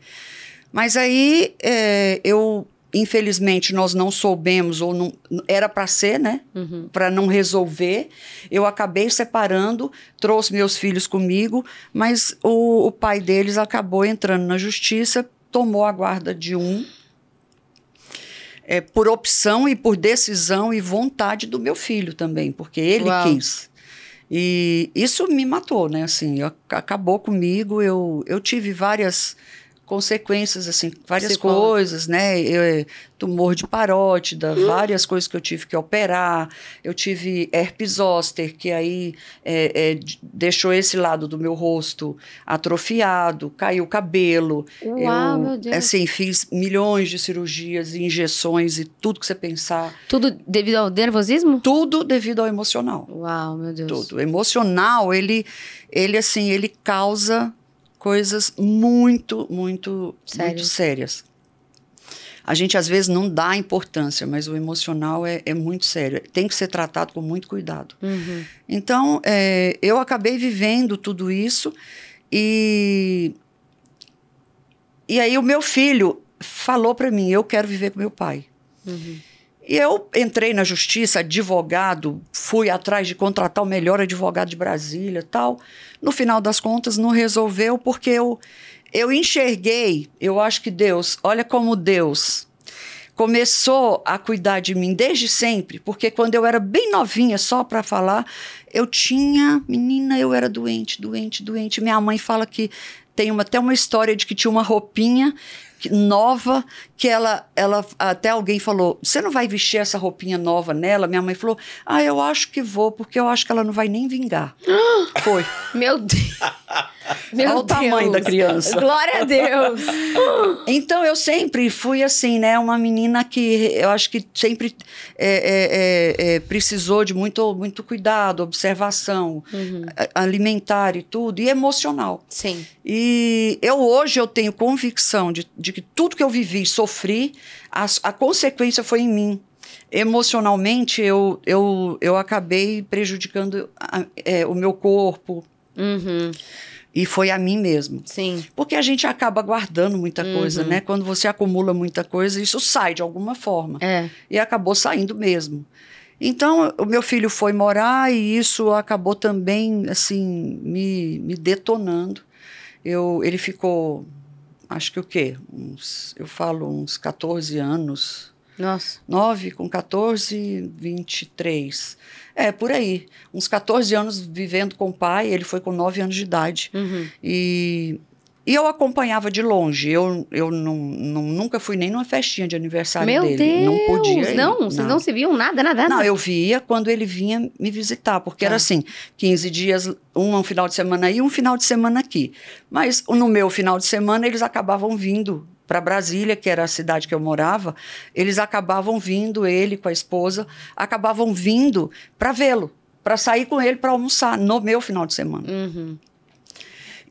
Mas aí é, eu Infelizmente, nós não soubemos, ou não, era para ser, né? Uhum. Para não resolver. Eu acabei separando, trouxe meus filhos comigo, mas o, o pai deles acabou entrando na justiça, tomou a guarda de um. É, por opção e por decisão e vontade do meu filho também, porque ele Uau. quis. E isso me matou, né? Assim, acabou comigo. Eu, eu tive várias consequências, assim, várias coisas, né? Eu, é, tumor de parótida, hum. várias coisas que eu tive que operar. Eu tive herpes zoster, que aí é, é, deixou esse lado do meu rosto atrofiado, caiu o cabelo. Uau, eu, meu Deus. É assim, fiz milhões de cirurgias, injeções e tudo que você pensar. Tudo devido ao nervosismo? Tudo devido ao emocional. Uau, meu Deus. Tudo. O emocional, ele, ele assim, ele causa coisas muito, muito, Sério? muito sérias. A gente às vezes não dá importância, mas o emocional é, é muito sério. Tem que ser tratado com muito cuidado. Uhum. Então, é, eu acabei vivendo tudo isso e. E aí, o meu filho falou para mim: eu quero viver com meu pai. Uhum. E eu entrei na justiça, advogado, fui atrás de contratar o melhor advogado de Brasília tal. No final das contas, não resolveu, porque eu, eu enxerguei, eu acho que Deus, olha como Deus começou a cuidar de mim desde sempre, porque quando eu era bem novinha, só para falar, eu tinha, menina, eu era doente, doente, doente. Minha mãe fala que tem uma, até uma história de que tinha uma roupinha nova, que ela, ela até alguém falou: Você não vai vestir essa roupinha nova nela? Minha mãe falou: Ah, eu acho que vou, porque eu acho que ela não vai nem vingar. Foi. Meu Deus. Meu Olha o tamanho da criança. Glória a Deus. então, eu sempre fui assim, né? Uma menina que eu acho que sempre é, é, é, é precisou de muito, muito cuidado, observação, uhum. alimentar e tudo, e emocional. Sim. E eu hoje eu tenho convicção de, de que tudo que eu vivi e sofri, a, a consequência foi em mim emocionalmente eu, eu, eu acabei prejudicando a, é, o meu corpo. Uhum. E foi a mim mesmo. Sim. Porque a gente acaba guardando muita coisa, uhum. né? Quando você acumula muita coisa, isso sai de alguma forma. É. E acabou saindo mesmo. Então, o meu filho foi morar e isso acabou também, assim, me, me detonando. Eu, ele ficou, acho que o quê? Uns, eu falo uns 14 anos. Nossa. 9 com 14, 23. É, por aí. Uns 14 anos vivendo com o pai, ele foi com 9 anos de idade. Uhum. E, e eu acompanhava de longe. Eu, eu não, não, nunca fui nem numa festinha de aniversário Meu dele. Deus, não podia. Ir, não, vocês não se viam nada, nada, nada. Não, eu via quando ele vinha me visitar, porque era tá. assim, 15 dias, um, um final de semana aí, um final de semana aqui. Mas no meu final de semana eles acabavam vindo para Brasília, que era a cidade que eu morava, eles acabavam vindo, ele com a esposa, acabavam vindo para vê-lo, para sair com ele para almoçar no meu final de semana. Uhum.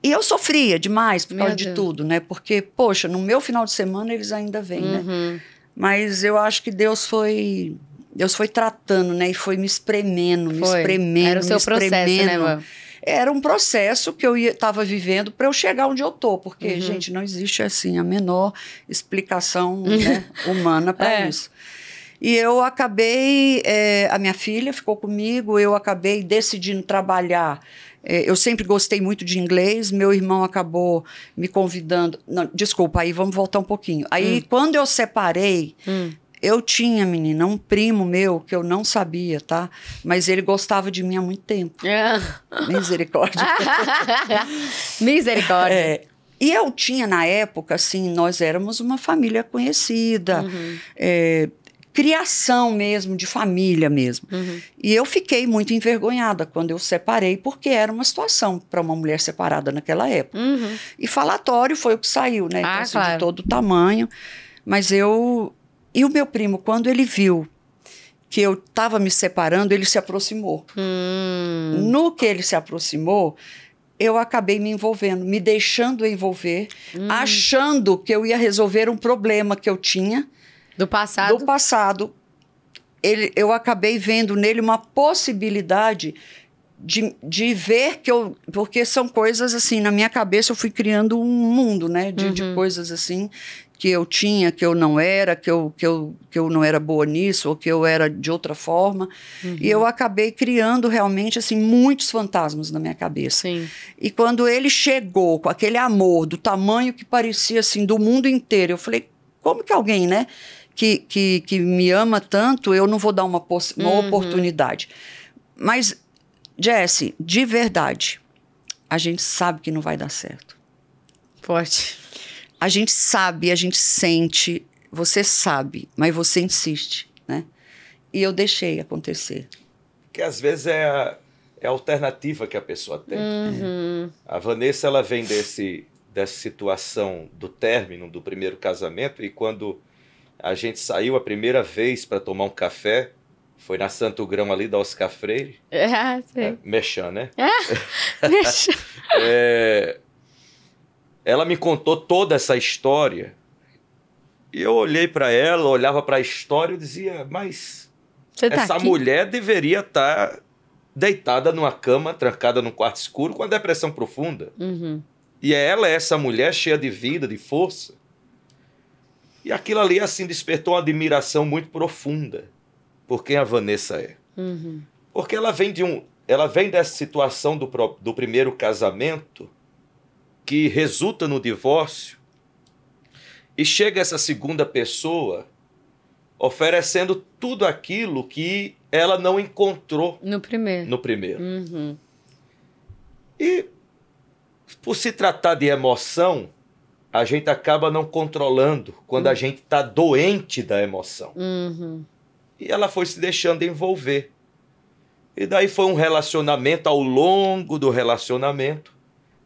E eu sofria demais por meu causa Deus. de tudo, né? Porque, poxa, no meu final de semana eles ainda vêm, né? uhum. né? Mas eu acho que Deus foi Deus foi tratando, né? E foi me espremendo, foi. me espremendo, Era o seu me processo, Né, mãe? era um processo que eu estava vivendo para eu chegar onde eu tô, porque, uhum. gente, não existe assim a menor explicação né, humana para é. isso. E eu acabei, é, a minha filha ficou comigo, eu acabei decidindo trabalhar. Eh, eu sempre gostei muito de inglês, meu irmão acabou me convidando. Não, desculpa, aí vamos voltar um pouquinho. Aí, hum. quando eu separei hum. Eu tinha, menina, um primo meu que eu não sabia, tá? Mas ele gostava de mim há muito tempo. É. Misericórdia. Misericórdia. É. E eu tinha, na época, assim, nós éramos uma família conhecida. Uhum. É, criação mesmo, de família mesmo. Uhum. E eu fiquei muito envergonhada quando eu separei, porque era uma situação para uma mulher separada naquela época. Uhum. E falatório foi o que saiu, né? Ah, então, assim, claro. de todo tamanho. Mas eu e o meu primo, quando ele viu que eu estava me separando, ele se aproximou. Hum. No que ele se aproximou, eu acabei me envolvendo, me deixando envolver, hum. achando que eu ia resolver um problema que eu tinha. Do passado? Do passado. Ele, eu acabei vendo nele uma possibilidade de, de ver que eu. Porque são coisas assim, na minha cabeça eu fui criando um mundo, né? De, uhum. de coisas assim, que eu tinha, que eu não era, que eu, que eu, que eu não era boa nisso, ou que eu era de outra forma. Uhum. E eu acabei criando realmente assim muitos fantasmas na minha cabeça. Sim. E quando ele chegou com aquele amor do tamanho que parecia assim do mundo inteiro, eu falei: como que alguém, né, que, que, que me ama tanto, eu não vou dar uma, uma uhum. oportunidade? Mas, Jesse, de verdade, a gente sabe que não vai dar certo. Forte. A gente sabe, a gente sente, você sabe, mas você insiste, né? E eu deixei acontecer. Que às vezes é a, é a alternativa que a pessoa tem. Uhum. A Vanessa, ela vem desse, dessa situação do término do primeiro casamento e quando a gente saiu a primeira vez para tomar um café, foi na Santo Grão ali da Oscar Freire. É, sim. É, mexã, né? É, mexã. é, ela me contou toda essa história. E eu olhei para ela, olhava para a história e dizia: Mas tá essa aqui? mulher deveria estar tá deitada numa cama, trancada num quarto escuro, com a depressão profunda. Uhum. E é ela é essa mulher cheia de vida, de força. E aquilo ali, assim, despertou uma admiração muito profunda por quem a Vanessa é. Uhum. Porque ela vem de um. Ela vem dessa situação do, do primeiro casamento que resulta no divórcio, e chega essa segunda pessoa oferecendo tudo aquilo que ela não encontrou no primeiro. No primeiro. Uhum. E por se tratar de emoção, a gente acaba não controlando quando uhum. a gente está doente da emoção. Uhum. E ela foi se deixando envolver. E daí foi um relacionamento ao longo do relacionamento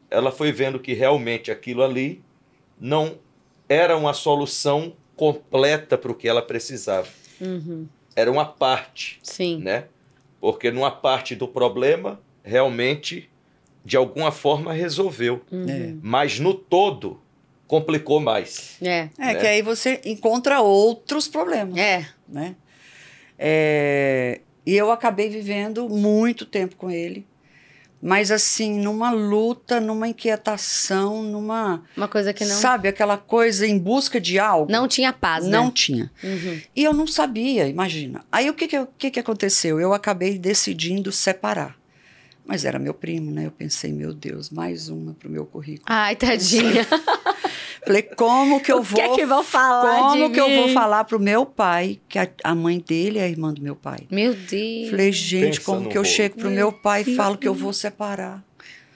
ela foi vendo que realmente aquilo ali não era uma solução completa para o que ela precisava. Uhum. Era uma parte. Sim. Né? Porque numa parte do problema, realmente, de alguma forma, resolveu. Uhum. É. Mas no todo, complicou mais. É. é né? que aí você encontra outros problemas. É. Né? É, e eu acabei vivendo muito tempo com ele mas assim, numa luta, numa inquietação, numa. Uma coisa que não. Sabe, aquela coisa em busca de algo. Não tinha paz, né? Não tinha. Uhum. E eu não sabia, imagina. Aí o que, que, que, que aconteceu? Eu acabei decidindo separar. Mas era meu primo, né? Eu pensei, meu Deus, mais uma pro meu currículo. Ai, tadinha. Falei, como que eu o é vou. Que é que vão falar como que mim? eu vou falar pro meu pai, que a, a, mãe dele é a irmã do meu pai. Meu Deus. Falei, gente, Pensa como que eu vou. chego pro meu, meu pai e falo que eu vou separar.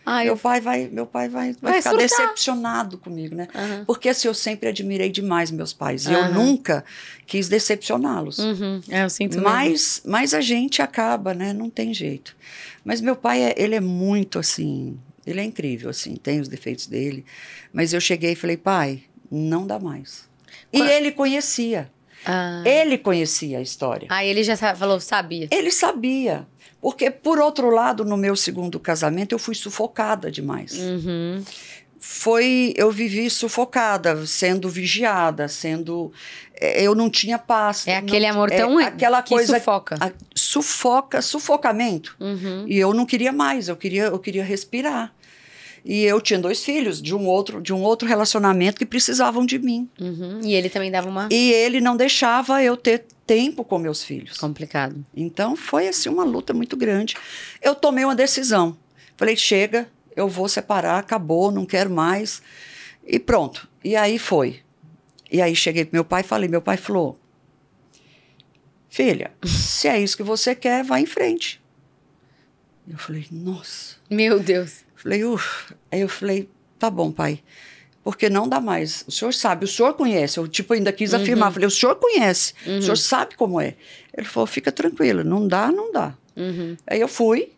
Ai, meu pai vai, meu pai vai, vai, ficar surtar. decepcionado comigo, né? Uhum. Porque assim, eu sempre admirei demais meus pais. Uhum. E eu nunca quis decepcioná-los. Uhum. É, eu sinto mas, mas a gente acaba, né? Não tem jeito. Mas meu pai, é, ele é muito assim, ele é incrível, assim, tem os defeitos dele. Mas eu cheguei e falei, pai, não dá mais. Qual? E ele conhecia. Ah. Ele conhecia a história. Ah, ele já falou, sabia. Ele sabia. Porque, por outro lado, no meu segundo casamento, eu fui sufocada demais. Uhum foi eu vivi sufocada, sendo vigiada, sendo é, eu não tinha paz. É aquele não, amor é tão é, aquela que coisa sufoca. A, sufoca, sufocamento. Uhum. E eu não queria mais, eu queria eu queria respirar. E eu tinha dois filhos de um outro de um outro relacionamento que precisavam de mim. Uhum. E ele também dava uma. E ele não deixava eu ter tempo com meus filhos. Complicado. Então foi assim uma luta muito grande. Eu tomei uma decisão. Falei chega, eu vou separar, acabou, não quero mais. E pronto. E aí foi. E aí cheguei pro meu pai e falei, meu pai falou, filha, se é isso que você quer, vá em frente. Eu falei, nossa. Meu Deus. Falei, ufa. Aí eu falei, tá bom, pai. Porque não dá mais. O senhor sabe, o senhor conhece. Eu, tipo, ainda quis uhum. afirmar. Falei, o senhor conhece. Uhum. O senhor uhum. sabe como é. Ele falou, fica tranquila. Não dá, não dá. Uhum. Aí eu fui.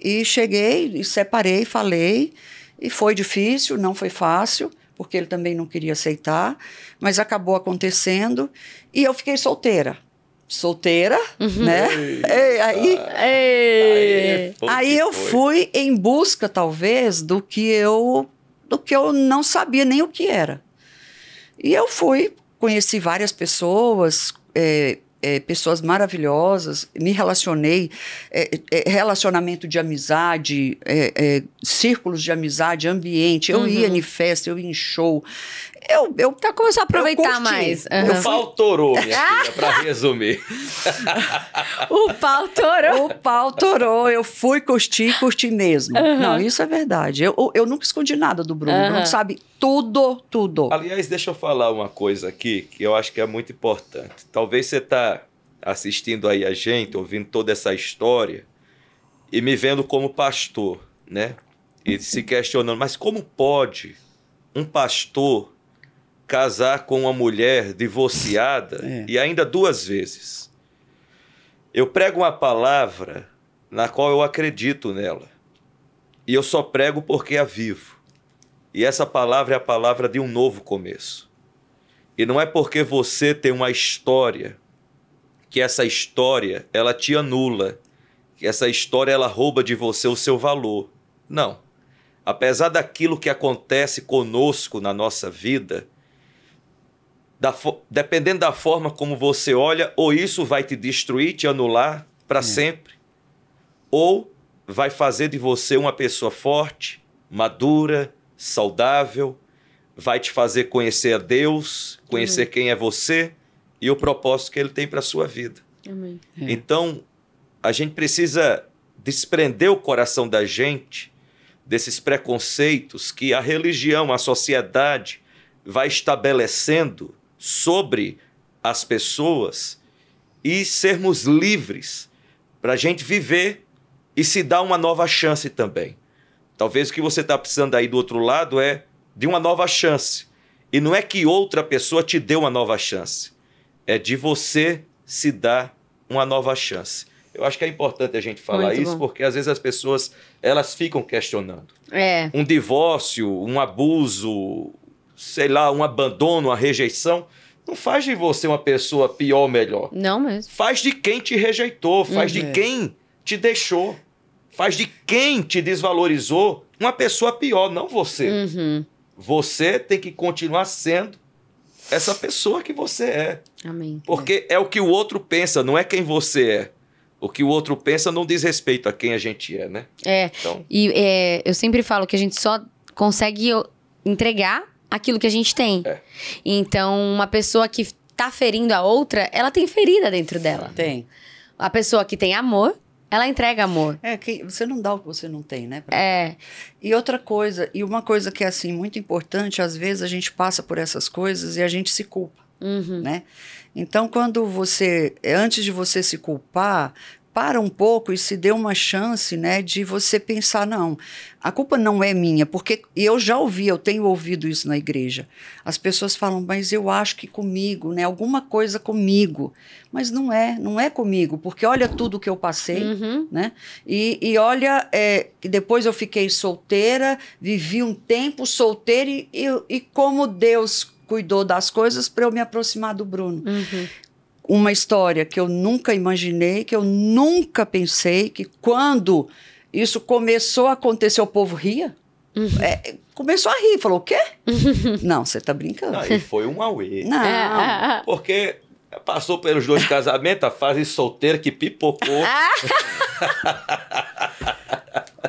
E cheguei, e separei, falei, e foi difícil, não foi fácil, porque ele também não queria aceitar, mas acabou acontecendo, e eu fiquei solteira. Solteira, uhum. né? aí, aí, aí eu fui em busca, talvez, do que eu do que eu não sabia nem o que era. E eu fui, conheci várias pessoas, é, é, pessoas maravilhosas, me relacionei, é, é, relacionamento de amizade, é, é, círculos de amizade, ambiente. Eu uhum. ia em festa, eu ia em show, eu, eu tá começando a aproveitar mais. Uhum. O pau torou, minha filha, pra resumir. o pau torou. O pau torou. Eu fui curtir, curti mesmo. Uhum. Não, isso é verdade. Eu, eu nunca escondi nada do Bruno. Uhum. Bruno sabe tudo, tudo. Aliás, deixa eu falar uma coisa aqui que eu acho que é muito importante. Talvez você tá assistindo aí a gente, ouvindo toda essa história e me vendo como pastor, né? E se questionando, mas como pode um pastor casar com uma mulher divorciada é. e ainda duas vezes. Eu prego uma palavra na qual eu acredito nela. E eu só prego porque a vivo. E essa palavra é a palavra de um novo começo. E não é porque você tem uma história que essa história ela te anula, que essa história ela rouba de você o seu valor. Não. Apesar daquilo que acontece conosco na nossa vida, da dependendo da forma como você olha, ou isso vai te destruir, te anular para é. sempre, ou vai fazer de você uma pessoa forte, madura, saudável, vai te fazer conhecer a Deus, conhecer Amém. quem é você e o propósito que ele tem para sua vida. Amém. É. Então, a gente precisa desprender o coração da gente desses preconceitos que a religião, a sociedade vai estabelecendo sobre as pessoas e sermos livres para a gente viver e se dar uma nova chance também. Talvez o que você está precisando aí do outro lado é de uma nova chance. E não é que outra pessoa te deu uma nova chance, é de você se dar uma nova chance. Eu acho que é importante a gente falar Muito isso, bom. porque às vezes as pessoas elas ficam questionando. É. Um divórcio, um abuso, sei lá, um abandono, uma rejeição, não faz de você uma pessoa pior ou melhor. Não mesmo. Faz de quem te rejeitou, faz uhum. de quem te deixou, faz de quem te desvalorizou uma pessoa pior, não você. Uhum. Você tem que continuar sendo essa pessoa que você é. Amém. Porque é. o que o outro pensa, não é quem você é. O que o outro pensa não diz respeito a quem a gente é, né? É. Então... E é, eu sempre falo que a gente só consegue entregar aquilo que a gente tem. É. Então, uma pessoa que tá ferindo a outra, ela tem ferida dentro dela. Tem. A pessoa que tem amor, ela entrega amor. É, que você não dá o que você não tem, né? É. E outra coisa, e uma coisa que é assim muito importante, às vezes a gente passa por essas coisas e a gente se culpa. Uhum. Né? Então, quando você, antes de você se culpar, para um pouco e se dê uma chance, né, de você pensar não, a culpa não é minha, porque eu já ouvi, eu tenho ouvido isso na igreja. As pessoas falam, mas eu acho que comigo, né, alguma coisa comigo, mas não é, não é comigo, porque olha tudo que eu passei, uhum. né, e, e olha é, depois eu fiquei solteira, vivi um tempo solteira e, e, e como Deus cuidou das coisas para eu me aproximar do Bruno. Uhum uma história que eu nunca imaginei, que eu nunca pensei, que quando isso começou a acontecer, o povo ria. Uhum. É, começou a rir, falou: o quê? Uhum. Não, você tá brincando. Não, e foi um auê. Não. É. Porque passou pelos dois casamentos, a fase solteira que pipocou. Ah.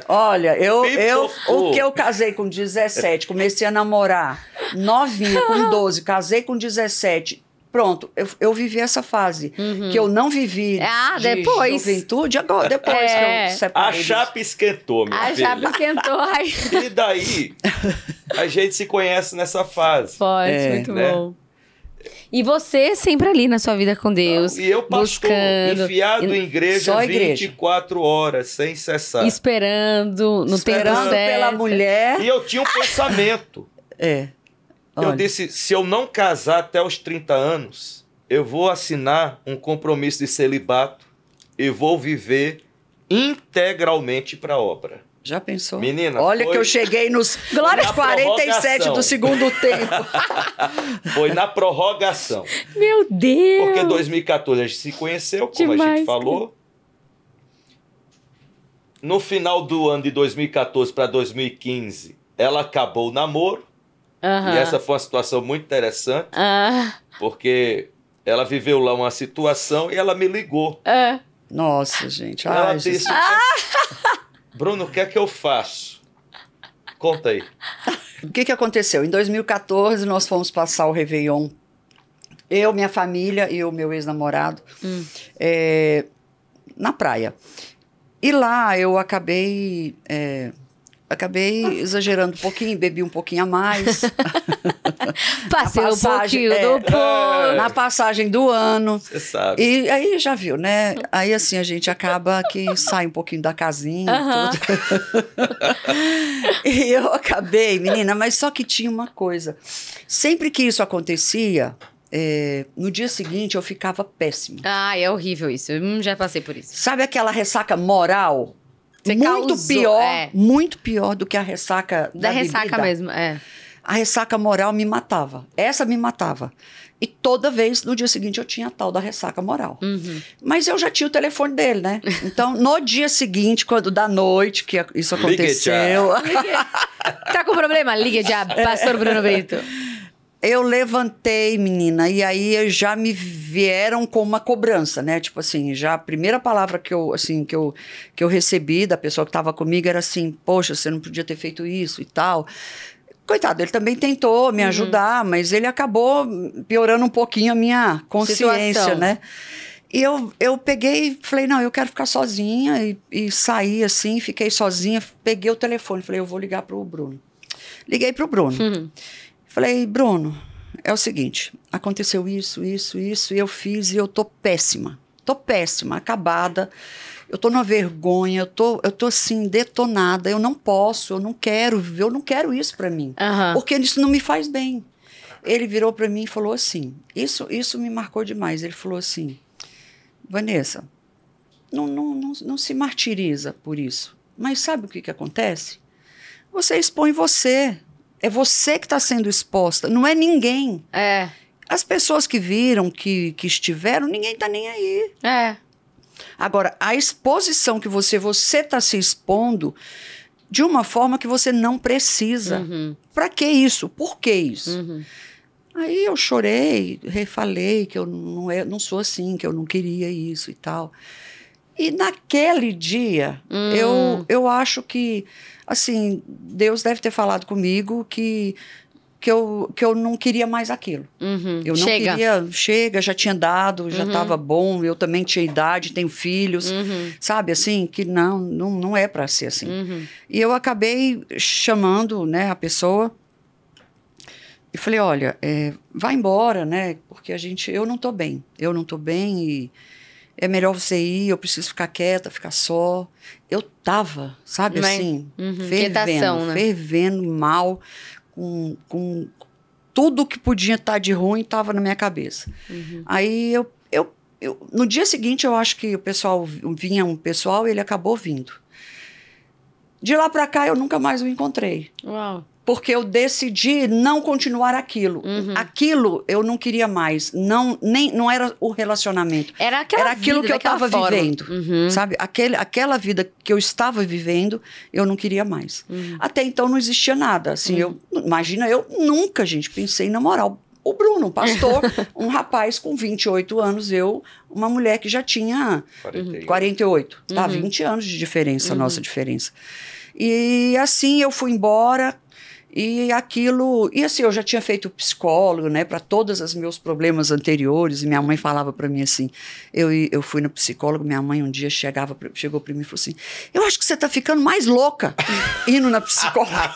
Olha, eu, eu, o que eu casei com 17, comecei a namorar novinha, com 12, casei com 17 Pronto, eu, eu vivi essa fase uhum. que eu não vivi ah, de depois. juventude, agora, depois é. que eu é. separei. A chapa esquentou, meu a A chapa esquentou. Ai. e daí, a gente se conhece nessa fase. Pode, é, muito né? bom. E você sempre ali na sua vida com Deus. Não, e eu, pastor, buscando, enfiado em igreja, só igreja 24 horas, sem cessar. Esperando no esperando tempo certo. pela mulher. E eu tinha um pensamento. É. Olha. Eu disse: se eu não casar até os 30 anos, eu vou assinar um compromisso de celibato e vou viver integralmente para a obra. Já pensou? Menina, Olha que eu cheguei nos Glória 47 do segundo tempo. foi na prorrogação. Meu Deus! Porque 2014 a gente se conheceu, como Demais, a gente falou. No final do ano de 2014 para 2015, ela acabou o namoro. Uhum. E essa foi uma situação muito interessante, uhum. porque ela viveu lá uma situação e ela me ligou. É. Nossa, gente. Ai, ela disse: Bruno, o que é que eu faço? Conta aí. O que, que aconteceu? Em 2014, nós fomos passar o Réveillon. Eu, minha família e o meu ex-namorado hum. é, na praia. E lá eu acabei é, Acabei exagerando um pouquinho, bebi um pouquinho a mais. Passei um pouquinho é, do é. pão. Na passagem do ano. Você sabe. E aí já viu, né? Aí assim a gente acaba que sai um pouquinho da casinha uh -huh. tudo. e eu acabei, menina, mas só que tinha uma coisa. Sempre que isso acontecia, é, no dia seguinte eu ficava péssima. Ah, é horrível isso. Eu já passei por isso. Sabe aquela ressaca moral? Você muito causou, pior, é. muito pior do que a ressaca da, da ressaca bebida. mesmo, é. A ressaca moral me matava. Essa me matava. E toda vez, no dia seguinte, eu tinha a tal da ressaca moral. Uhum. Mas eu já tinha o telefone dele, né? Então, no dia seguinte, quando da noite que isso aconteceu. Ligue tá com problema? Liga já, é. pastor Bruno Brito. Eu levantei, menina, e aí já me vieram com uma cobrança, né? Tipo assim, já a primeira palavra que eu, assim, que eu, que eu recebi da pessoa que estava comigo era assim: "Poxa, você não podia ter feito isso" e tal. Coitado, ele também tentou me uhum. ajudar, mas ele acabou piorando um pouquinho a minha consciência, Situação. né? E eu, eu peguei falei, não, eu quero ficar sozinha. E, e saí assim, fiquei sozinha. Peguei o telefone, falei, eu vou ligar para o Bruno. Liguei para o Bruno. Uhum. Falei, Bruno, é o seguinte, aconteceu isso, isso, isso, e eu fiz e eu tô péssima. Tô péssima, acabada. Eu tô numa vergonha, eu tô, eu tô assim, detonada. Eu não posso, eu não quero, eu não quero isso para mim. Uhum. Porque isso não me faz bem. Ele virou para mim e falou assim: isso, isso me marcou demais. Ele falou assim: Vanessa, não, não, não, não se martiriza por isso. Mas sabe o que, que acontece? Você expõe você é você que está sendo exposta, não é ninguém. É. As pessoas que viram, que, que estiveram, ninguém está nem aí. É. Agora, a exposição que você você está se expondo de uma forma que você não precisa. Uhum. Para que isso? Por que isso? Uhum. Aí eu chorei, refalei que eu não, é, não sou assim, que eu não queria isso e tal. E naquele dia, hum. eu, eu acho que, assim, Deus deve ter falado comigo que que eu, que eu não queria mais aquilo. Uhum, eu não chega. queria, chega, já tinha dado, já estava uhum. bom, eu também tinha idade, tenho filhos, uhum. sabe assim? Que não, não, não é para ser assim. Uhum. E eu acabei chamando né, a pessoa e falei: olha, é, eh, vai embora, né? Porque a gente, eu não estou bem, eu não estou bem e é melhor você ir, eu preciso ficar quieta, ficar só. Eu tava, sabe, Mas, assim, uhum, fervendo, né? fervendo mal, com, com tudo que podia estar tá de ruim estava na minha cabeça. Uhum. Aí eu, eu, eu, no dia seguinte eu acho que o pessoal vinha um pessoal e ele acabou vindo. De lá para cá eu nunca mais o encontrei. Uau porque eu decidi não continuar aquilo. Uhum. Aquilo eu não queria mais, não nem não era o relacionamento. Era aquela Era aquilo vida, que eu estava vivendo, uhum. sabe? Aquele, aquela vida que eu estava vivendo, eu não queria mais. Uhum. Até então não existia nada, assim, uhum. eu imagina eu nunca, gente, pensei em namorar o Bruno, um pastor, um rapaz com 28 anos, eu, uma mulher que já tinha 48, 48 tá? Uhum. 20 anos de diferença, uhum. nossa diferença. E assim eu fui embora, e aquilo, e assim, eu já tinha feito psicólogo, né, para todos os meus problemas anteriores, e minha mãe falava para mim assim, eu, eu fui no psicólogo, minha mãe um dia chegava, chegou para mim e falou assim: "Eu acho que você tá ficando mais louca indo na psicóloga".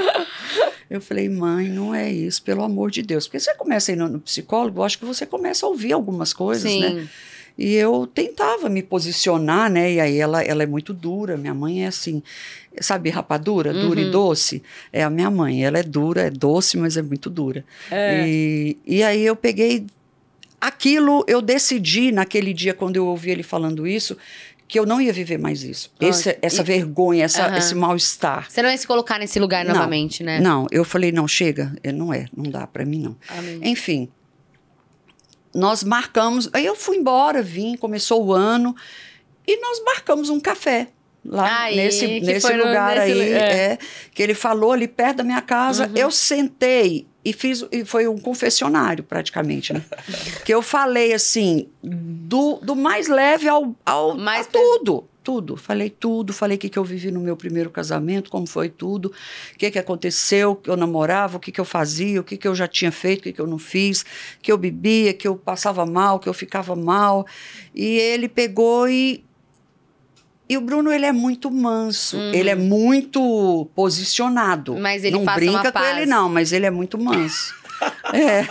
eu falei: "Mãe, não é isso, pelo amor de Deus, porque você começa indo no psicólogo, eu acho que você começa a ouvir algumas coisas, né? Sim. né?" E eu tentava me posicionar, né? E aí ela, ela é muito dura. Minha mãe é assim, sabe, rapadura, uhum. dura e uhum. doce? É a minha mãe. Ela é dura, é doce, mas é muito dura. É. E, e aí eu peguei. Aquilo eu decidi naquele dia, quando eu ouvi ele falando isso, que eu não ia viver mais isso. Esse, essa e... vergonha, essa, uhum. esse mal-estar. Você não ia se colocar nesse lugar não, novamente, né? Não, eu falei, não, chega, é, não é, não dá para mim não. Amém. Enfim, nós marcamos. Aí eu fui embora, vim, começou o ano e nós marcamos um café lá aí, nesse, nesse lugar nesse, aí, é. É, que ele falou ali perto da minha casa. Uhum. Eu sentei e fiz e foi um confessionário praticamente, né? que eu falei assim do, do mais leve ao, ao mais a tudo tudo. Falei tudo, falei o que, que eu vivi no meu primeiro casamento, como foi tudo, o que, que aconteceu, que eu namorava, o que, que eu fazia, o que, que eu já tinha feito, o que, que eu não fiz, que eu bebia, que eu passava mal, que eu ficava mal. E ele pegou e. E o Bruno, ele é muito manso, uhum. ele é muito posicionado. Mas ele não brinca com ele, não, mas ele é muito manso. é.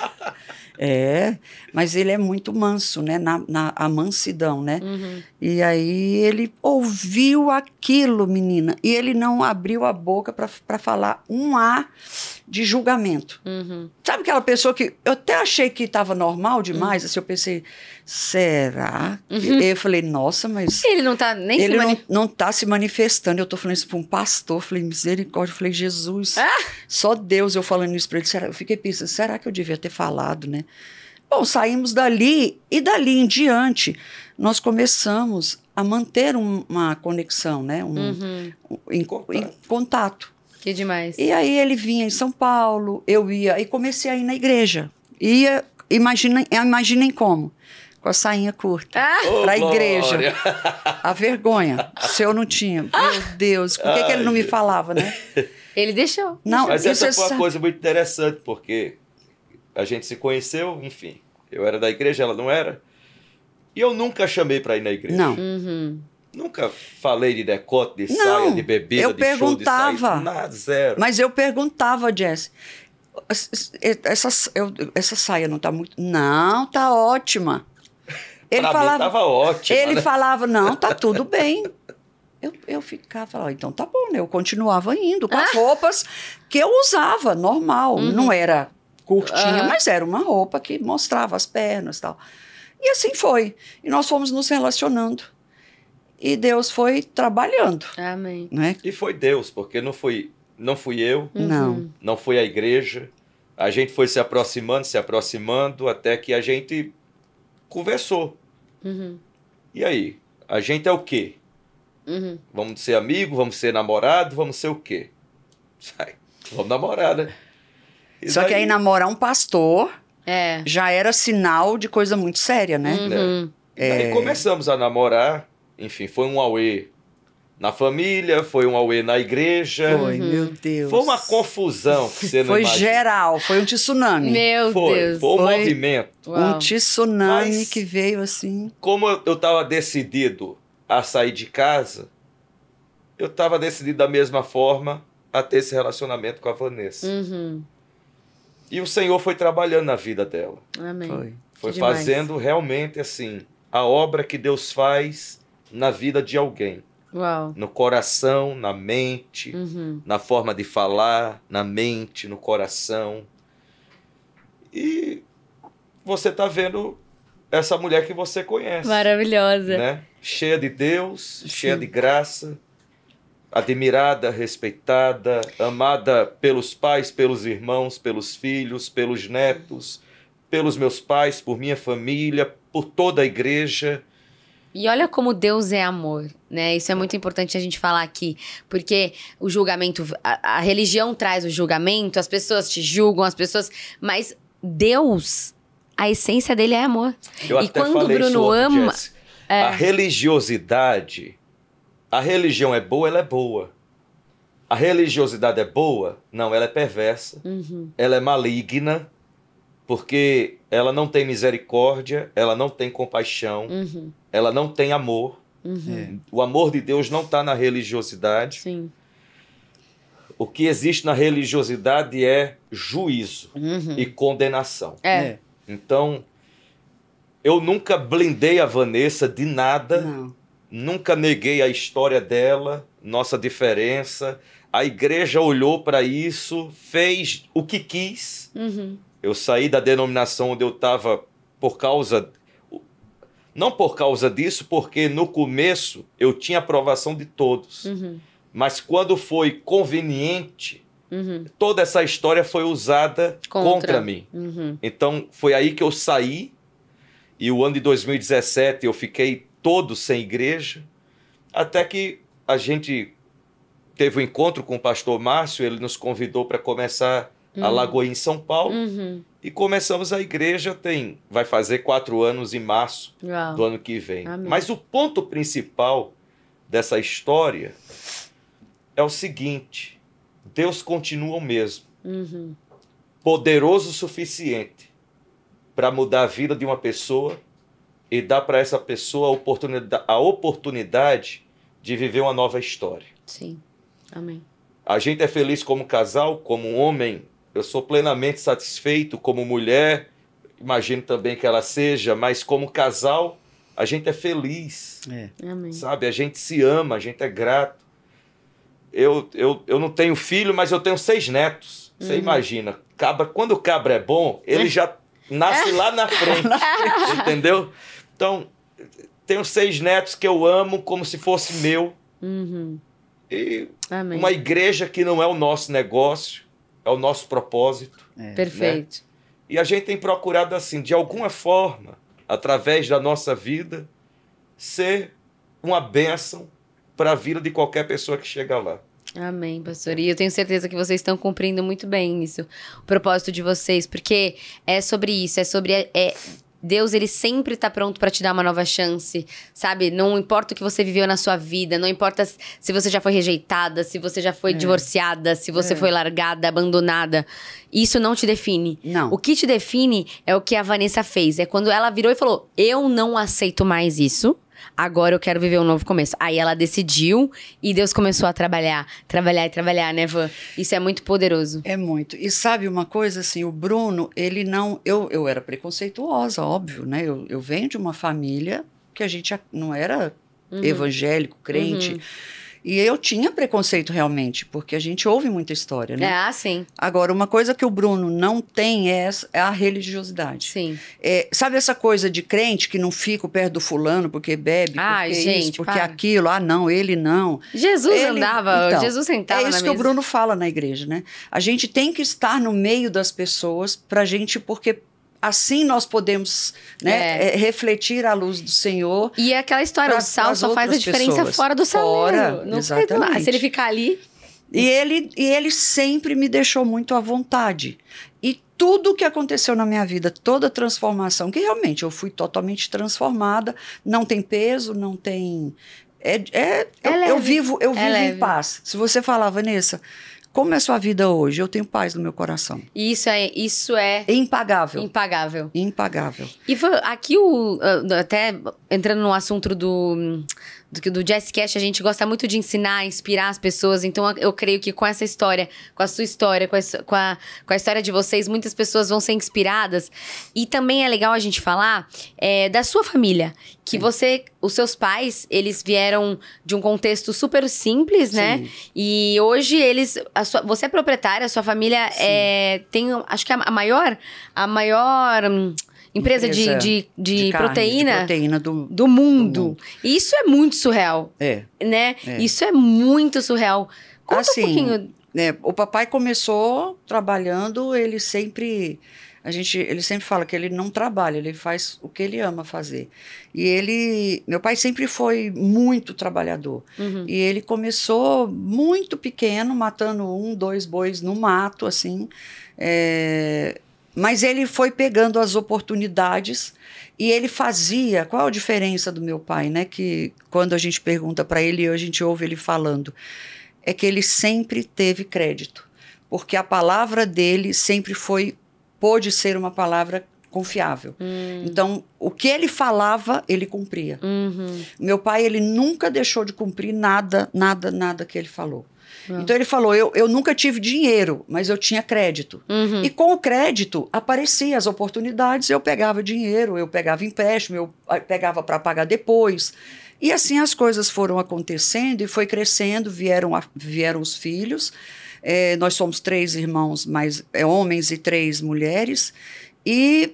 É, mas ele é muito manso, né? Na, na a mansidão, né? Uhum. E aí ele ouviu aquilo, menina, e ele não abriu a boca para falar um A de julgamento. Uhum. Sabe aquela pessoa que eu até achei que estava normal demais, uhum. assim, eu pensei, será? Uhum. Eu falei, nossa, mas. Ele não está nem ele se mani... não, está se manifestando. Eu estou falando isso para um pastor, eu falei, misericórdia, eu falei, Jesus, ah! só Deus eu falando isso para ele. Será? Eu fiquei pensando, será que eu devia ter falado, né? Bom, saímos dali e dali em diante nós começamos a manter uma conexão, né? Um, uhum. um, em, em, contato. Que demais. E aí ele vinha em São Paulo, eu ia, e comecei a ir na igreja. Ia, imaginem, imaginem como com a sainha curta ah. para a igreja. A vergonha, se eu não tinha. Ah. Meu Deus, por que, que ele não me falava, né? Ele deixou. Não, Mas essa é foi uma coisa muito interessante, porque a gente se conheceu, enfim. Eu era da igreja, ela não era. E eu nunca chamei para ir na igreja. Não. Uhum. Nunca falei de decote, de não, saia, de bebida, eu de perguntava, show, de saia nada, zero. Mas eu perguntava, Jess, essa, eu, essa saia não está muito... Não, está ótima. Ele falava, tava ótima. Ele né? falava, não, está tudo bem. Eu, eu ficava, ah, então tá bom, né? Eu continuava indo com ah. as roupas que eu usava, normal. Uhum. Não era curtinha, uhum. mas era uma roupa que mostrava as pernas e tal. E assim foi. E nós fomos nos relacionando e Deus foi trabalhando. Amém. Né? E foi Deus, porque não fui, não fui eu, uhum. não. não foi a igreja. A gente foi se aproximando, se aproximando, até que a gente conversou. Uhum. E aí? A gente é o quê? Uhum. Vamos ser amigo, vamos ser namorado, vamos ser o quê? Sai, vamos namorar, né? E Só daí... que aí namorar um pastor é. já era sinal de coisa muito séria, né? Uhum. É. Aí é. começamos a namorar enfim, foi um auê na família, foi um auê na igreja. Foi, uhum. meu Deus. Foi uma confusão que você não Foi imagina. geral, foi um tsunami. Meu foi, Deus. Foi um foi movimento. Uau. Um tsunami Mas, que veio assim. Como eu estava decidido a sair de casa, eu estava decidido da mesma forma a ter esse relacionamento com a Vanessa. Uhum. E o Senhor foi trabalhando na vida dela. Amém. Foi, foi fazendo realmente assim a obra que Deus faz na vida de alguém. Uau. No coração, na mente, uhum. na forma de falar, na mente, no coração. E você está vendo essa mulher que você conhece. Maravilhosa. Né? Cheia de Deus, Sim. cheia de graça, admirada, respeitada, amada pelos pais, pelos irmãos, pelos filhos, pelos netos, pelos meus pais, por minha família, por toda a igreja e olha como Deus é amor, né? Isso é muito importante a gente falar aqui, porque o julgamento, a, a religião traz o julgamento, as pessoas te julgam, as pessoas, mas Deus, a essência dele é amor. Eu e quando o Bruno ama, é... a religiosidade, a religião é boa, ela é boa. A religiosidade é boa? Não, ela é perversa, uhum. ela é maligna, porque ela não tem misericórdia, ela não tem compaixão, uhum. ela não tem amor. Uhum. É. O amor de Deus não está na religiosidade. Sim. O que existe na religiosidade é juízo uhum. e condenação. É. é. Então, eu nunca blindei a Vanessa de nada, não. nunca neguei a história dela, nossa diferença. A igreja olhou para isso, fez o que quis. Uhum. Eu saí da denominação onde eu estava por causa. Não por causa disso, porque no começo eu tinha aprovação de todos. Uhum. Mas quando foi conveniente, uhum. toda essa história foi usada contra, contra mim. Uhum. Então foi aí que eu saí. E o ano de 2017 eu fiquei todo sem igreja. Até que a gente teve um encontro com o pastor Márcio, ele nos convidou para começar uhum. a Lagoa em São Paulo. Uhum. E começamos a igreja, tem, vai fazer quatro anos em março Uau. do ano que vem. Amém. Mas o ponto principal dessa história é o seguinte: Deus continua o mesmo, uhum. poderoso o suficiente para mudar a vida de uma pessoa e dar para essa pessoa a oportunidade, a oportunidade de viver uma nova história. Sim. Amém. A gente é feliz como casal, como homem eu sou plenamente satisfeito como mulher, imagino também que ela seja, mas como casal, a gente é feliz. É. Sabe? A gente se ama, a gente é grato. Eu, eu, eu não tenho filho, mas eu tenho seis netos. Você uhum. imagina. Cabra, quando o cabra é bom, ele já nasce lá na frente. entendeu? Então, tenho seis netos que eu amo como se fosse meu. Uhum. E Amém. uma igreja que não é o nosso negócio é o nosso propósito. É. Né? Perfeito. Né? E a gente tem procurado, assim, de alguma forma, através da nossa vida, ser uma bênção para a vida de qualquer pessoa que chega lá. Amém, pastor. E eu tenho certeza que vocês estão cumprindo muito bem isso, o propósito de vocês, porque é sobre isso, é sobre é, é Deus, ele sempre está pronto para te dar uma nova chance, sabe? Não importa o que você viveu na sua vida, não importa se você já foi rejeitada, se você já foi é. divorciada, se você é. foi largada, abandonada. Isso não te define. Não. O que te define é o que a Vanessa fez. É quando ela virou e falou: Eu não aceito mais isso agora eu quero viver um novo começo. Aí ela decidiu e Deus começou a trabalhar, trabalhar e trabalhar, né, Van? Isso é muito poderoso. É muito. E sabe uma coisa, assim, o Bruno, ele não. Eu, eu era preconceituosa, óbvio, né? Eu, eu venho de uma família que a gente não era uhum. evangélico, crente. Uhum. E eu tinha preconceito realmente, porque a gente ouve muita história, né? Ah, sim. Agora, uma coisa que o Bruno não tem é, é a religiosidade. Sim. É, sabe essa coisa de crente que não fica perto do fulano porque bebe, Ai, porque gente, isso, porque para. aquilo? Ah, não, ele não. Jesus ele... andava, então, Jesus sentava É isso que mesa. o Bruno fala na igreja, né? A gente tem que estar no meio das pessoas pra gente, porque assim nós podemos né, é. é refletir a luz do Senhor. E é aquela história, pra, o sal só faz a diferença pessoas. fora do saleiro. não não exatamente. se ele ficar ali... E ele, e ele sempre me deixou muito à vontade. E tudo o que aconteceu na minha vida, toda a transformação, que realmente eu fui totalmente transformada, não tem peso, não tem... É, é, é eu, eu, vivo, eu é vivo em paz. Se você falar, Vanessa, como é a sua vida hoje? Eu tenho paz no meu coração. isso é, isso é impagável. Impagável. Impagável. E aqui o ah, até entrando no assunto do do, do Cash, a gente gosta muito de ensinar, inspirar as pessoas. Então, eu creio que com essa história, com a sua história, com a, com a, com a história de vocês, muitas pessoas vão ser inspiradas. E também é legal a gente falar é, da sua família. Que Sim. você, os seus pais, eles vieram de um contexto super simples, né? Sim. né? E hoje eles. Sua, você é proprietária, a sua família é, tem, acho que é a maior. A maior. Hum, Empresa, empresa de, de, de, de carne, proteína, de proteína do, do, mundo. do mundo. Isso é muito surreal. É. Né? É. Isso é muito surreal. Conta assim, um pouquinho. Né, o papai começou trabalhando, ele sempre. A gente, ele sempre fala que ele não trabalha, ele faz o que ele ama fazer. E ele, meu pai sempre foi muito trabalhador. Uhum. E ele começou muito pequeno, matando um, dois bois no mato, assim. É, mas ele foi pegando as oportunidades e ele fazia. Qual a diferença do meu pai, né? Que quando a gente pergunta para ele, a gente ouve ele falando, é que ele sempre teve crédito, porque a palavra dele sempre foi pôde ser uma palavra confiável. Hum. Então, o que ele falava, ele cumpria. Uhum. Meu pai, ele nunca deixou de cumprir nada, nada, nada que ele falou. Uhum. Então ele falou: eu, eu nunca tive dinheiro, mas eu tinha crédito. Uhum. E com o crédito apareciam as oportunidades, eu pegava dinheiro, eu pegava empréstimo, eu ah, pegava para pagar depois. E assim as coisas foram acontecendo e foi crescendo, vieram, a, vieram os filhos. É, nós somos três irmãos, mais é, homens e três mulheres. E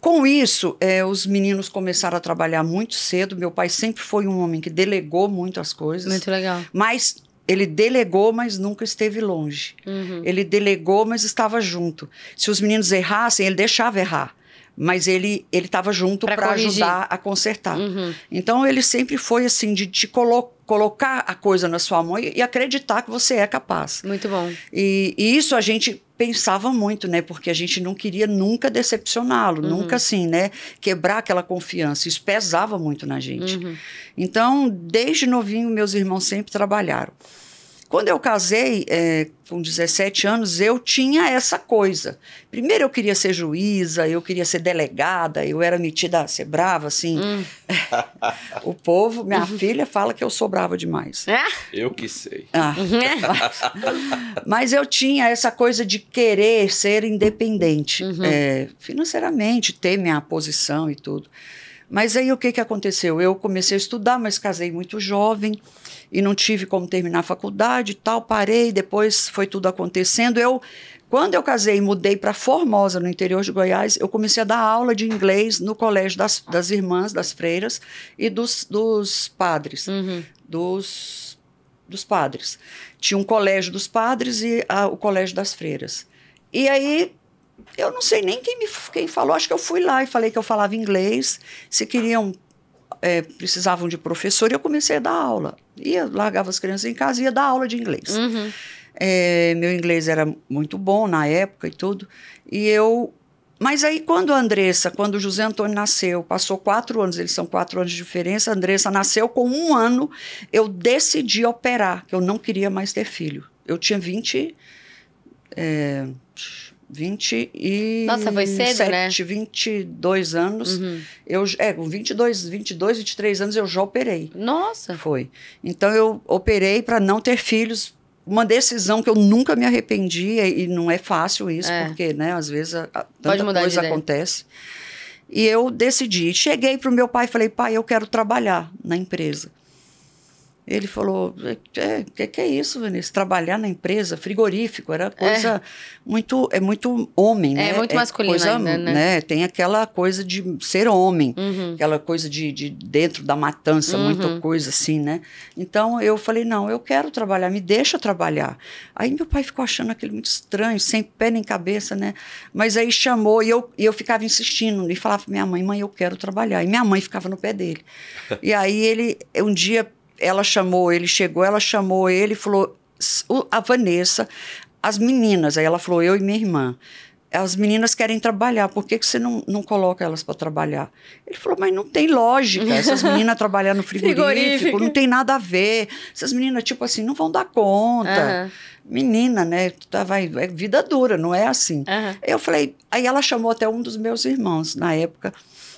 com isso, é, os meninos começaram a trabalhar muito cedo. Meu pai sempre foi um homem que delegou muito as coisas. Muito legal. Mas ele delegou, mas nunca esteve longe. Uhum. Ele delegou, mas estava junto. Se os meninos errassem, ele deixava errar. Mas ele ele estava junto para ajudar a consertar. Uhum. Então ele sempre foi assim de te colo colocar a coisa na sua mão e, e, acreditar que você é capaz. Muito bom. E, e isso a gente pensava muito, né? Porque a gente não queria nunca decepcioná-lo, uhum. nunca assim, né? Quebrar aquela confiança. Isso pesava muito na gente. Uhum. Então, desde novinho, meus irmãos sempre trabalharam. Quando eu casei, é, com 17 anos, eu tinha essa coisa. Primeiro eu queria ser juíza, eu queria ser delegada, eu era metida a ser brava, assim. Hum. o povo, minha uhum. filha fala que eu sou brava demais. É? Eu que sei. Ah. Uhum. Mas eu tinha essa coisa de querer ser independente, uhum. é, financeiramente, ter minha posição e tudo. Mas aí o que, que aconteceu? Eu comecei a estudar, mas casei muito jovem e não tive como terminar a faculdade e tal, parei, depois foi tudo acontecendo. Eu quando eu casei e mudei para Formosa, no interior de Goiás, eu comecei a dar aula de inglês no colégio das, das irmãs, das freiras e dos, dos padres. Uhum. Dos, dos padres. Tinha um colégio dos padres e a, o colégio das freiras. E aí, eu não sei nem quem me quem falou, acho que eu fui lá e falei que eu falava inglês, se queriam é, precisavam de professor e eu comecei a dar aula. Ia, largava as crianças em casa e ia dar aula de inglês. Uhum. É, meu inglês era muito bom na época e tudo. E eu. Mas aí, quando a Andressa, quando o José Antônio nasceu, passou quatro anos, eles são quatro anos de diferença, a Andressa nasceu com um ano, eu decidi operar, que eu não queria mais ter filho. Eu tinha 20. É, 20 e... Nossa, foi cedo, 7, né? 22 anos. Uhum. Eu, é, com 22, 22, 23 anos eu já operei. Nossa! Foi. Então eu operei para não ter filhos. Uma decisão que eu nunca me arrependi, e não é fácil isso, é. porque, né, às vezes a, a, tanta coisa acontece. E eu decidi. Cheguei para o meu pai e falei, pai, eu quero trabalhar na empresa. Ele falou: é, que, que é isso, Vanessa? Trabalhar na empresa, frigorífico, era é. coisa é. muito. É muito homem, é, né? É muito é masculino, coisa, ainda, né? né? Tem aquela coisa de ser homem, uhum. aquela coisa de, de, dentro da matança, uhum. muita coisa assim, né? Então eu falei: não, eu quero trabalhar, me deixa trabalhar. Aí meu pai ficou achando aquele muito estranho, sem pé nem cabeça, né? Mas aí chamou e eu, e eu ficava insistindo e falava: minha mãe, mãe, eu quero trabalhar. E minha mãe ficava no pé dele. e aí ele, um dia ela chamou, ele chegou, ela chamou ele falou: a Vanessa, as meninas, aí ela falou: eu e minha irmã. As meninas querem trabalhar, por que, que você não, não coloca elas para trabalhar? Ele falou, mas não tem lógica essas meninas trabalhar no frigorífico, frigorífico, não tem nada a ver. Essas meninas, tipo assim, não vão dar conta. Uhum. Menina, né? Tá, vai, é vida dura, não é assim. Uhum. Eu falei, aí ela chamou até um dos meus irmãos na época.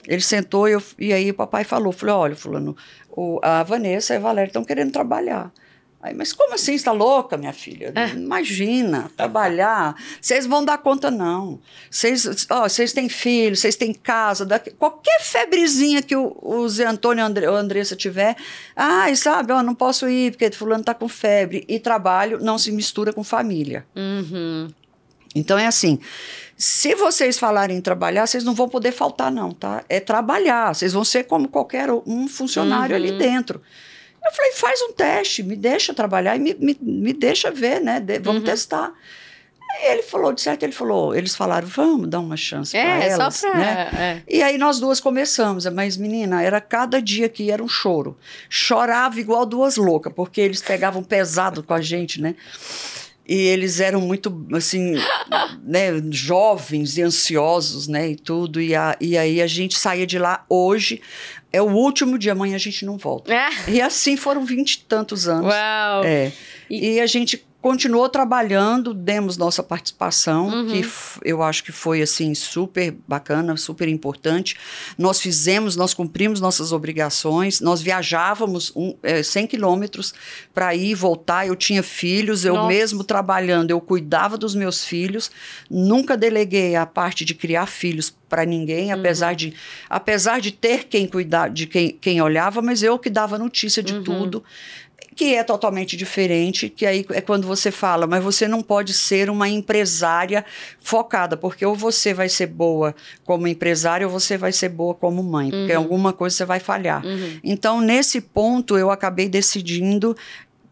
Ele sentou e, eu, e aí o papai falou, falei, olha, fulano, o, a Vanessa e a Valéria estão querendo trabalhar. Aí, mas como assim? Está louca, minha filha? É. Imagina, trabalhar. Vocês vão dar conta, não. Vocês cês têm filho, vocês têm casa. Daqui, qualquer febrezinha que o, o Zé Antônio e André, Andressa tiver, ai, ah, sabe, ó, não posso ir porque fulano está com febre. E trabalho não se mistura com família. Uhum. Então é assim, se vocês falarem em trabalhar, vocês não vão poder faltar, não, tá? É trabalhar. Vocês vão ser como qualquer um funcionário uhum. ali dentro. Eu falei, faz um teste, me deixa trabalhar e me, me, me deixa ver, né? De, vamos uhum. testar. ele falou, de certo, ele falou, eles falaram, vamos dar uma chance é, para é elas, só pra, né? É. E aí nós duas começamos, mas menina, era cada dia que era um choro. Chorava igual duas loucas, porque eles pegavam pesado com a gente, né? E eles eram muito, assim, né, jovens e ansiosos, né, e tudo. E, a, e aí a gente saía de lá hoje, é o último dia, amanhã a gente não volta. É. E assim foram vinte e tantos anos. Uau! É. E, e a gente continuou trabalhando, demos nossa participação, uhum. que eu acho que foi assim super bacana, super importante. Nós fizemos, nós cumprimos nossas obrigações, nós viajávamos um, é, 100 quilômetros para ir e voltar. Eu tinha filhos, eu nossa. mesmo trabalhando, eu cuidava dos meus filhos. Nunca deleguei a parte de criar filhos para ninguém, uhum. apesar de apesar de ter quem cuidar, de quem, quem olhava, mas eu que dava notícia de uhum. tudo que é totalmente diferente, que aí é quando você fala, mas você não pode ser uma empresária focada, porque ou você vai ser boa como empresária ou você vai ser boa como mãe, uhum. porque alguma coisa você vai falhar. Uhum. Então, nesse ponto, eu acabei decidindo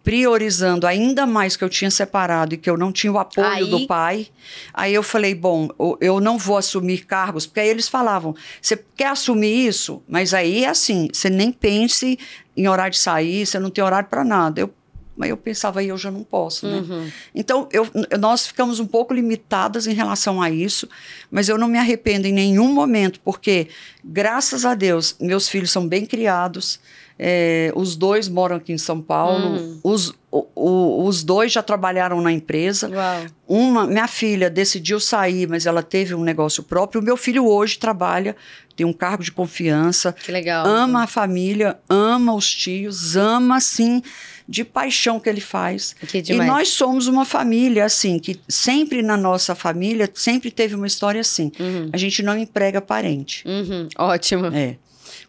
priorizando ainda mais que eu tinha separado e que eu não tinha o apoio aí... do pai, aí eu falei, bom, eu não vou assumir cargos, porque aí eles falavam, você quer assumir isso? Mas aí é assim, você nem pense em horário de sair, você não tem horário para nada. Eu mas eu pensava, eu já não posso, né? Uhum. Então, eu, nós ficamos um pouco limitadas em relação a isso, mas eu não me arrependo em nenhum momento, porque, graças a Deus, meus filhos são bem criados, é, os dois moram aqui em São Paulo, uhum. os, o, o, os dois já trabalharam na empresa. Uau. Uma, minha filha decidiu sair, mas ela teve um negócio próprio. O meu filho hoje trabalha, tem um cargo de confiança. Que legal. Ama a família, ama os tios, ama, sim de paixão que ele faz. Que e nós somos uma família, assim, que sempre na nossa família, sempre teve uma história assim. Uhum. A gente não emprega parente. Uhum. Ótimo. É.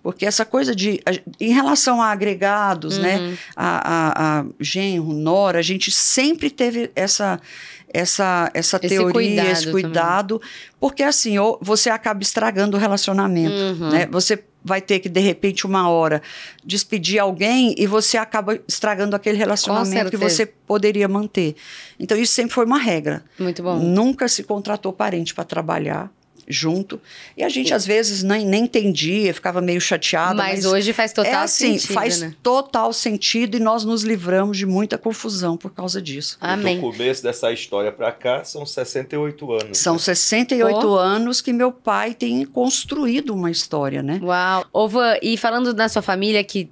Porque essa coisa de. Em relação a agregados, né, uhum. né? A, a, a genro, nora, a gente sempre teve essa essa, essa esse teoria, cuidado esse cuidado, também. porque assim, ou você acaba estragando o relacionamento, uhum. né? Você vai ter que, de repente, uma hora, despedir alguém e você acaba estragando aquele relacionamento que você poderia manter. Então, isso sempre foi uma regra. Muito bom. Nunca se contratou parente para trabalhar junto. E a gente, às vezes, nem, nem entendia, ficava meio chateado. Mas, mas hoje faz total é assim, sentido. Faz né? total sentido e nós nos livramos de muita confusão por causa disso. Amém. Do começo dessa história para cá são 68 anos. São né? 68 oh. anos que meu pai tem construído uma história, né? Uau. Ova, e falando da sua família, que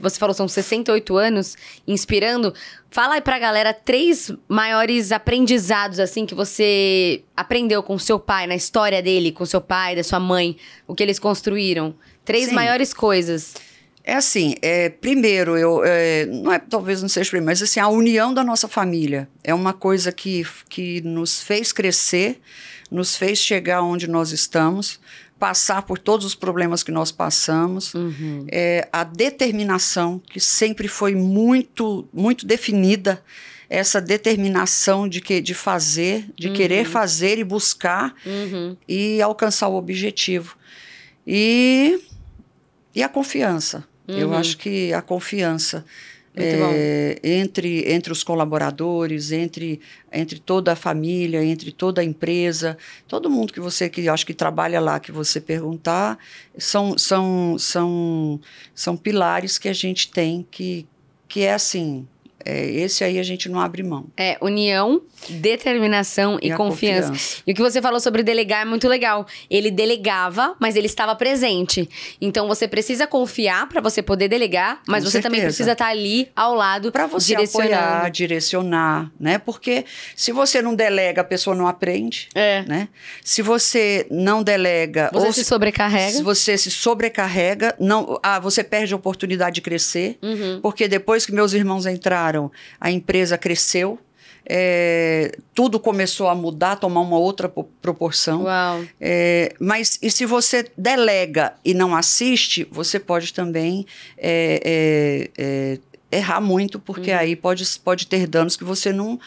você falou, são 68 anos inspirando. Fala aí pra galera três maiores aprendizados, assim, que você aprendeu com seu pai, na história dele, com seu pai, da sua mãe, o que eles construíram. Três Sim. maiores coisas. É assim, é, primeiro, eu, é, não é, talvez não seja primeiro, mas assim, a união da nossa família é uma coisa que, que nos fez crescer, nos fez chegar onde nós estamos, passar por todos os problemas que nós passamos, uhum. é, a determinação que sempre foi muito, muito definida, essa determinação de que de fazer, de uhum. querer fazer e buscar uhum. e alcançar o objetivo e e a confiança. Eu uhum. acho que a confiança é, entre, entre os colaboradores, entre, entre toda a família, entre toda a empresa, todo mundo que você que acho que trabalha lá, que você perguntar, são, são, são, são pilares que a gente tem que, que é assim, é, esse aí a gente não abre mão. É, união, determinação e, e confiança. confiança. E o que você falou sobre delegar é muito legal. Ele delegava, mas ele estava presente. Então você precisa confiar para você poder delegar, mas Com você certeza. também precisa estar tá ali ao lado para você apoiar, direcionar, né? Porque se você não delega, a pessoa não aprende, é. né? Se você não delega, você se, se sobrecarrega. Se você se sobrecarrega, não, ah, você perde a oportunidade de crescer, uhum. porque depois que meus irmãos entraram mudaram, a empresa cresceu, é, tudo começou a mudar, tomar uma outra proporção. É, mas e se você delega e não assiste, você pode também é, é, é, errar muito, porque uhum. aí pode, pode ter danos que você não.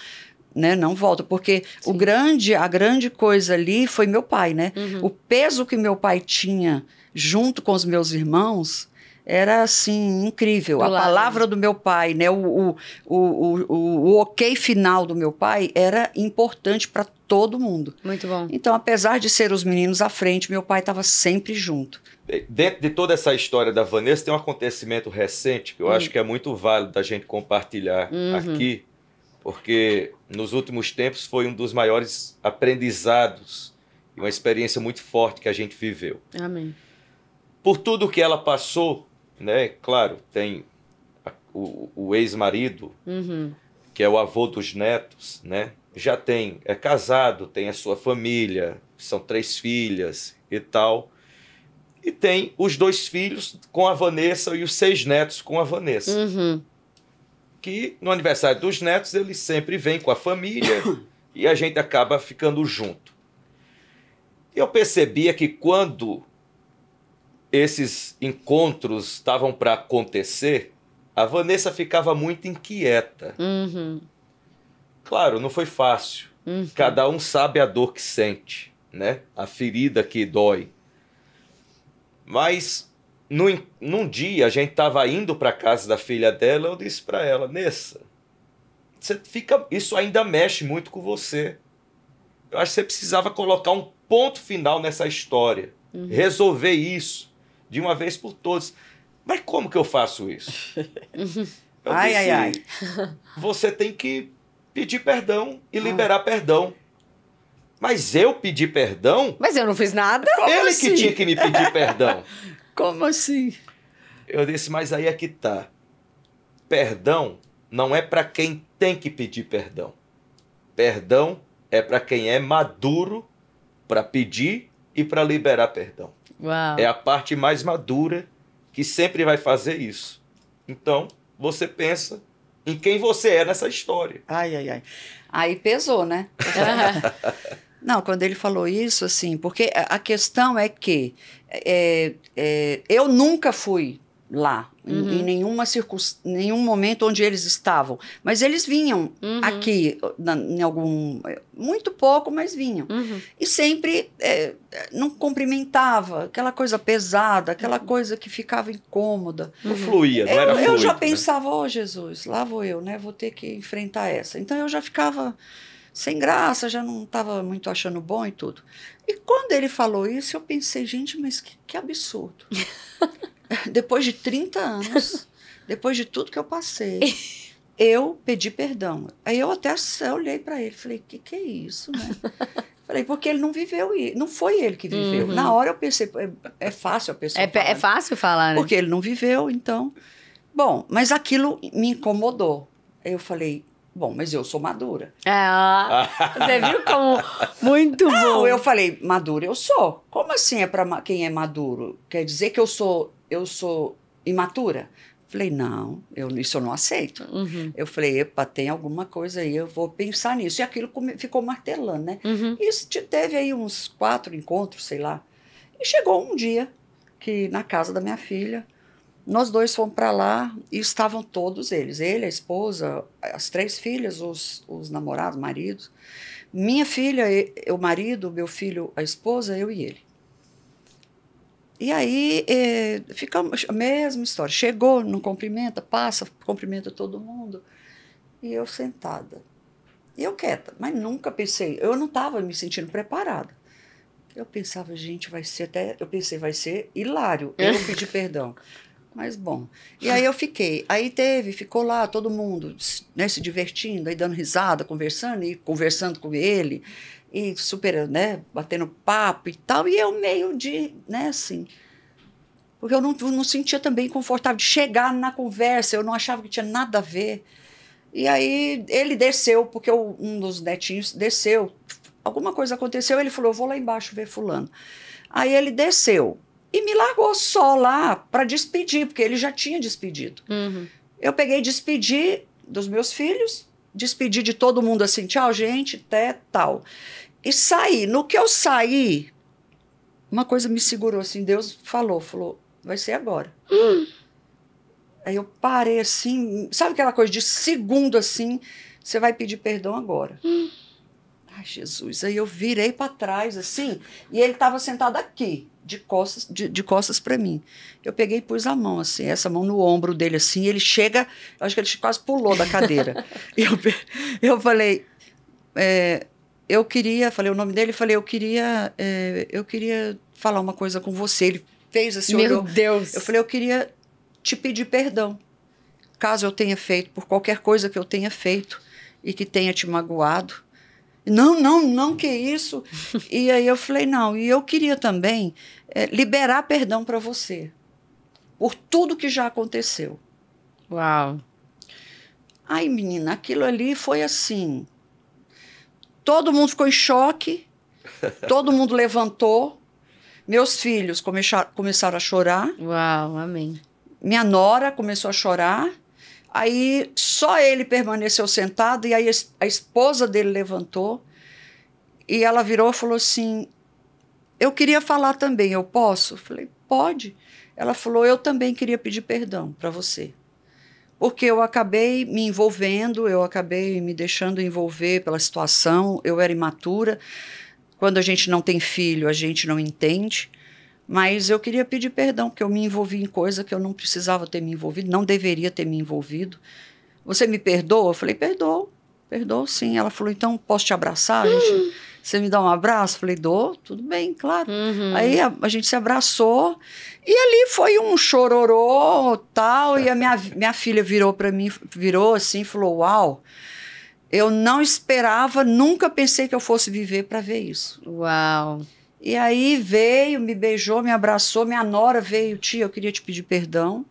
Né, não volta, porque Sim. o grande, a grande coisa ali foi meu pai, né? Uhum. O peso que meu pai tinha junto com os meus irmãos, era assim, incrível. Do a lado. palavra né? do meu pai, né? O, o, o, o, ok final do meu pai era importante para todo mundo. Muito bom. Então, apesar de ser os meninos à frente, meu pai estava sempre junto. Dentro de toda essa história da Vanessa, tem um acontecimento recente que eu hum. acho que é muito válido da gente compartilhar uhum. aqui, porque nos últimos tempos foi um dos maiores aprendizados e uma experiência muito forte que a gente viveu. Amém. Por tudo que ela passou, né? Claro, tem o, o ex-marido, uhum. que é o avô dos netos, né? Já tem, é casado, tem a sua família, são três filhas e tal. E tem os dois filhos com a Vanessa e os seis netos com a Vanessa. Uhum. Que no aniversário dos netos ele sempre vem com a família e a gente acaba ficando junto. Eu percebia que quando esses encontros estavam para acontecer, a Vanessa ficava muito inquieta. Uhum. Claro, não foi fácil. Uhum. Cada um sabe a dor que sente, né? A ferida que dói. Mas num, num dia a gente estava indo para casa da filha dela, eu disse para ela, Nessa, você fica, isso ainda mexe muito com você. Eu acho que você precisava colocar um ponto final nessa história, uhum. resolver isso de uma vez por todas. Mas como que eu faço isso? Eu ai, disse, ai, ai. Você tem que pedir perdão e ah. liberar ah. perdão. Mas eu pedi perdão? Mas eu não fiz nada. Como Ele assim? que tinha que me pedir perdão. Como assim? Eu disse, mas aí é que tá. Perdão não é para quem tem que pedir perdão. Perdão é para quem é maduro para pedir e para liberar perdão. Uau. É a parte mais madura que sempre vai fazer isso. Então, você pensa em quem você é nessa história. Ai, ai, ai. Aí pesou, né? Não, quando ele falou isso, assim, porque a questão é que é, é, eu nunca fui lá, uhum. em, nenhuma circun... nenhum momento onde eles estavam. Mas eles vinham uhum. aqui, na, em algum. Muito pouco, mas vinham. Uhum. E sempre é, não cumprimentava, aquela coisa pesada, aquela uhum. coisa que ficava incômoda. Não uhum. fluía, não eu, era fluido, Eu já né? pensava, ô né? oh, Jesus, lá vou eu, né? Vou ter que enfrentar essa. Então eu já ficava sem graça, já não estava muito achando bom e tudo. E quando ele falou isso, eu pensei, gente, mas que, que absurdo. depois de 30 anos, depois de tudo que eu passei, eu pedi perdão. Aí eu até olhei para ele, falei: "Que que é isso, né?" Falei, porque ele não viveu, não foi ele que viveu. Uhum. Na hora eu pensei, é, é fácil a pessoa. É, é falar, é fácil falar, né? Porque ele não viveu, então. Bom, mas aquilo me incomodou. Eu falei, bom, mas eu sou madura. Ah, você viu como muito bom. Não, eu falei, madura eu sou. Como assim é para quem é maduro? Quer dizer que eu sou eu sou imatura? Falei, não, eu, isso eu não aceito. Uhum. Eu falei, epa, tem alguma coisa aí, eu vou pensar nisso. E aquilo ficou martelando, né? Uhum. Isso teve aí uns quatro encontros, sei lá. E chegou um dia que na casa da minha filha, nós dois fomos para lá e estavam todos eles: ele, a esposa, as três filhas, os, os namorados, maridos. Minha filha, o marido, meu filho, a esposa, eu e ele. E aí eh, a mesma história. Chegou, não cumprimenta, passa, cumprimenta todo mundo. E eu sentada. E eu quieta, mas nunca pensei. Eu não estava me sentindo preparada. Eu pensava, gente, vai ser até. Eu pensei, vai ser hilário. Eu não pedi perdão. Mas bom. E aí eu fiquei. Aí teve, ficou lá todo mundo né, se divertindo, aí dando risada, conversando e conversando com ele e superando, né, batendo papo e tal, e eu meio de, né, assim, porque eu não, não sentia também confortável de chegar na conversa, eu não achava que tinha nada a ver. E aí ele desceu, porque eu, um dos netinhos desceu, alguma coisa aconteceu, ele falou, eu vou lá embaixo ver fulano. Aí ele desceu e me largou só lá para despedir, porque ele já tinha despedido. Uhum. Eu peguei despedi dos meus filhos, despedir de todo mundo assim, tchau, gente, até tal. E saí. No que eu saí, uma coisa me segurou assim, Deus falou, falou, vai ser agora. Hum. Aí eu parei assim, sabe aquela coisa de segundo assim, você vai pedir perdão agora. Hum. Ai, Jesus. Aí eu virei para trás, assim, e ele estava sentado aqui, de costas de, de costas para mim. Eu peguei e pus a mão, assim, essa mão no ombro dele, assim, ele chega, eu acho que ele quase pulou da cadeira. eu, eu falei, é, eu queria, falei o nome dele, falei, eu queria, é, eu queria falar uma coisa com você. Ele fez assim, Meu olhou. Deus! Eu falei, eu queria te pedir perdão, caso eu tenha feito, por qualquer coisa que eu tenha feito e que tenha te magoado não, não, não, que isso. e aí eu falei, não. E eu queria também é, liberar perdão para você por tudo que já aconteceu. Uau. Ai, menina, aquilo ali foi assim. Todo mundo ficou em choque, todo mundo levantou. Meus filhos começaram a chorar. Uau, amém. Minha nora começou a chorar. Aí só ele permaneceu sentado e aí a esposa dele levantou e ela virou e falou assim: Eu queria falar também, eu posso? Eu falei: Pode. Ela falou: Eu também queria pedir perdão para você. Porque eu acabei me envolvendo, eu acabei me deixando envolver pela situação, eu era imatura. Quando a gente não tem filho, a gente não entende. Mas eu queria pedir perdão, porque eu me envolvi em coisa que eu não precisava ter me envolvido, não deveria ter me envolvido. Você me perdoa? Eu falei, perdoa, perdoa sim. Ela falou, então posso te abraçar? Gente, você me dá um abraço? Eu falei, dou, tudo bem, claro. Uhum. Aí a, a, gente se abraçou e ali foi um chororô tal. E a minha, minha filha virou para mim, virou assim, falou, uau. Eu não esperava, nunca pensei que eu fosse viver para ver isso. Uau! E aí veio, me beijou, me abraçou, minha nora veio, tia, eu queria te pedir perdão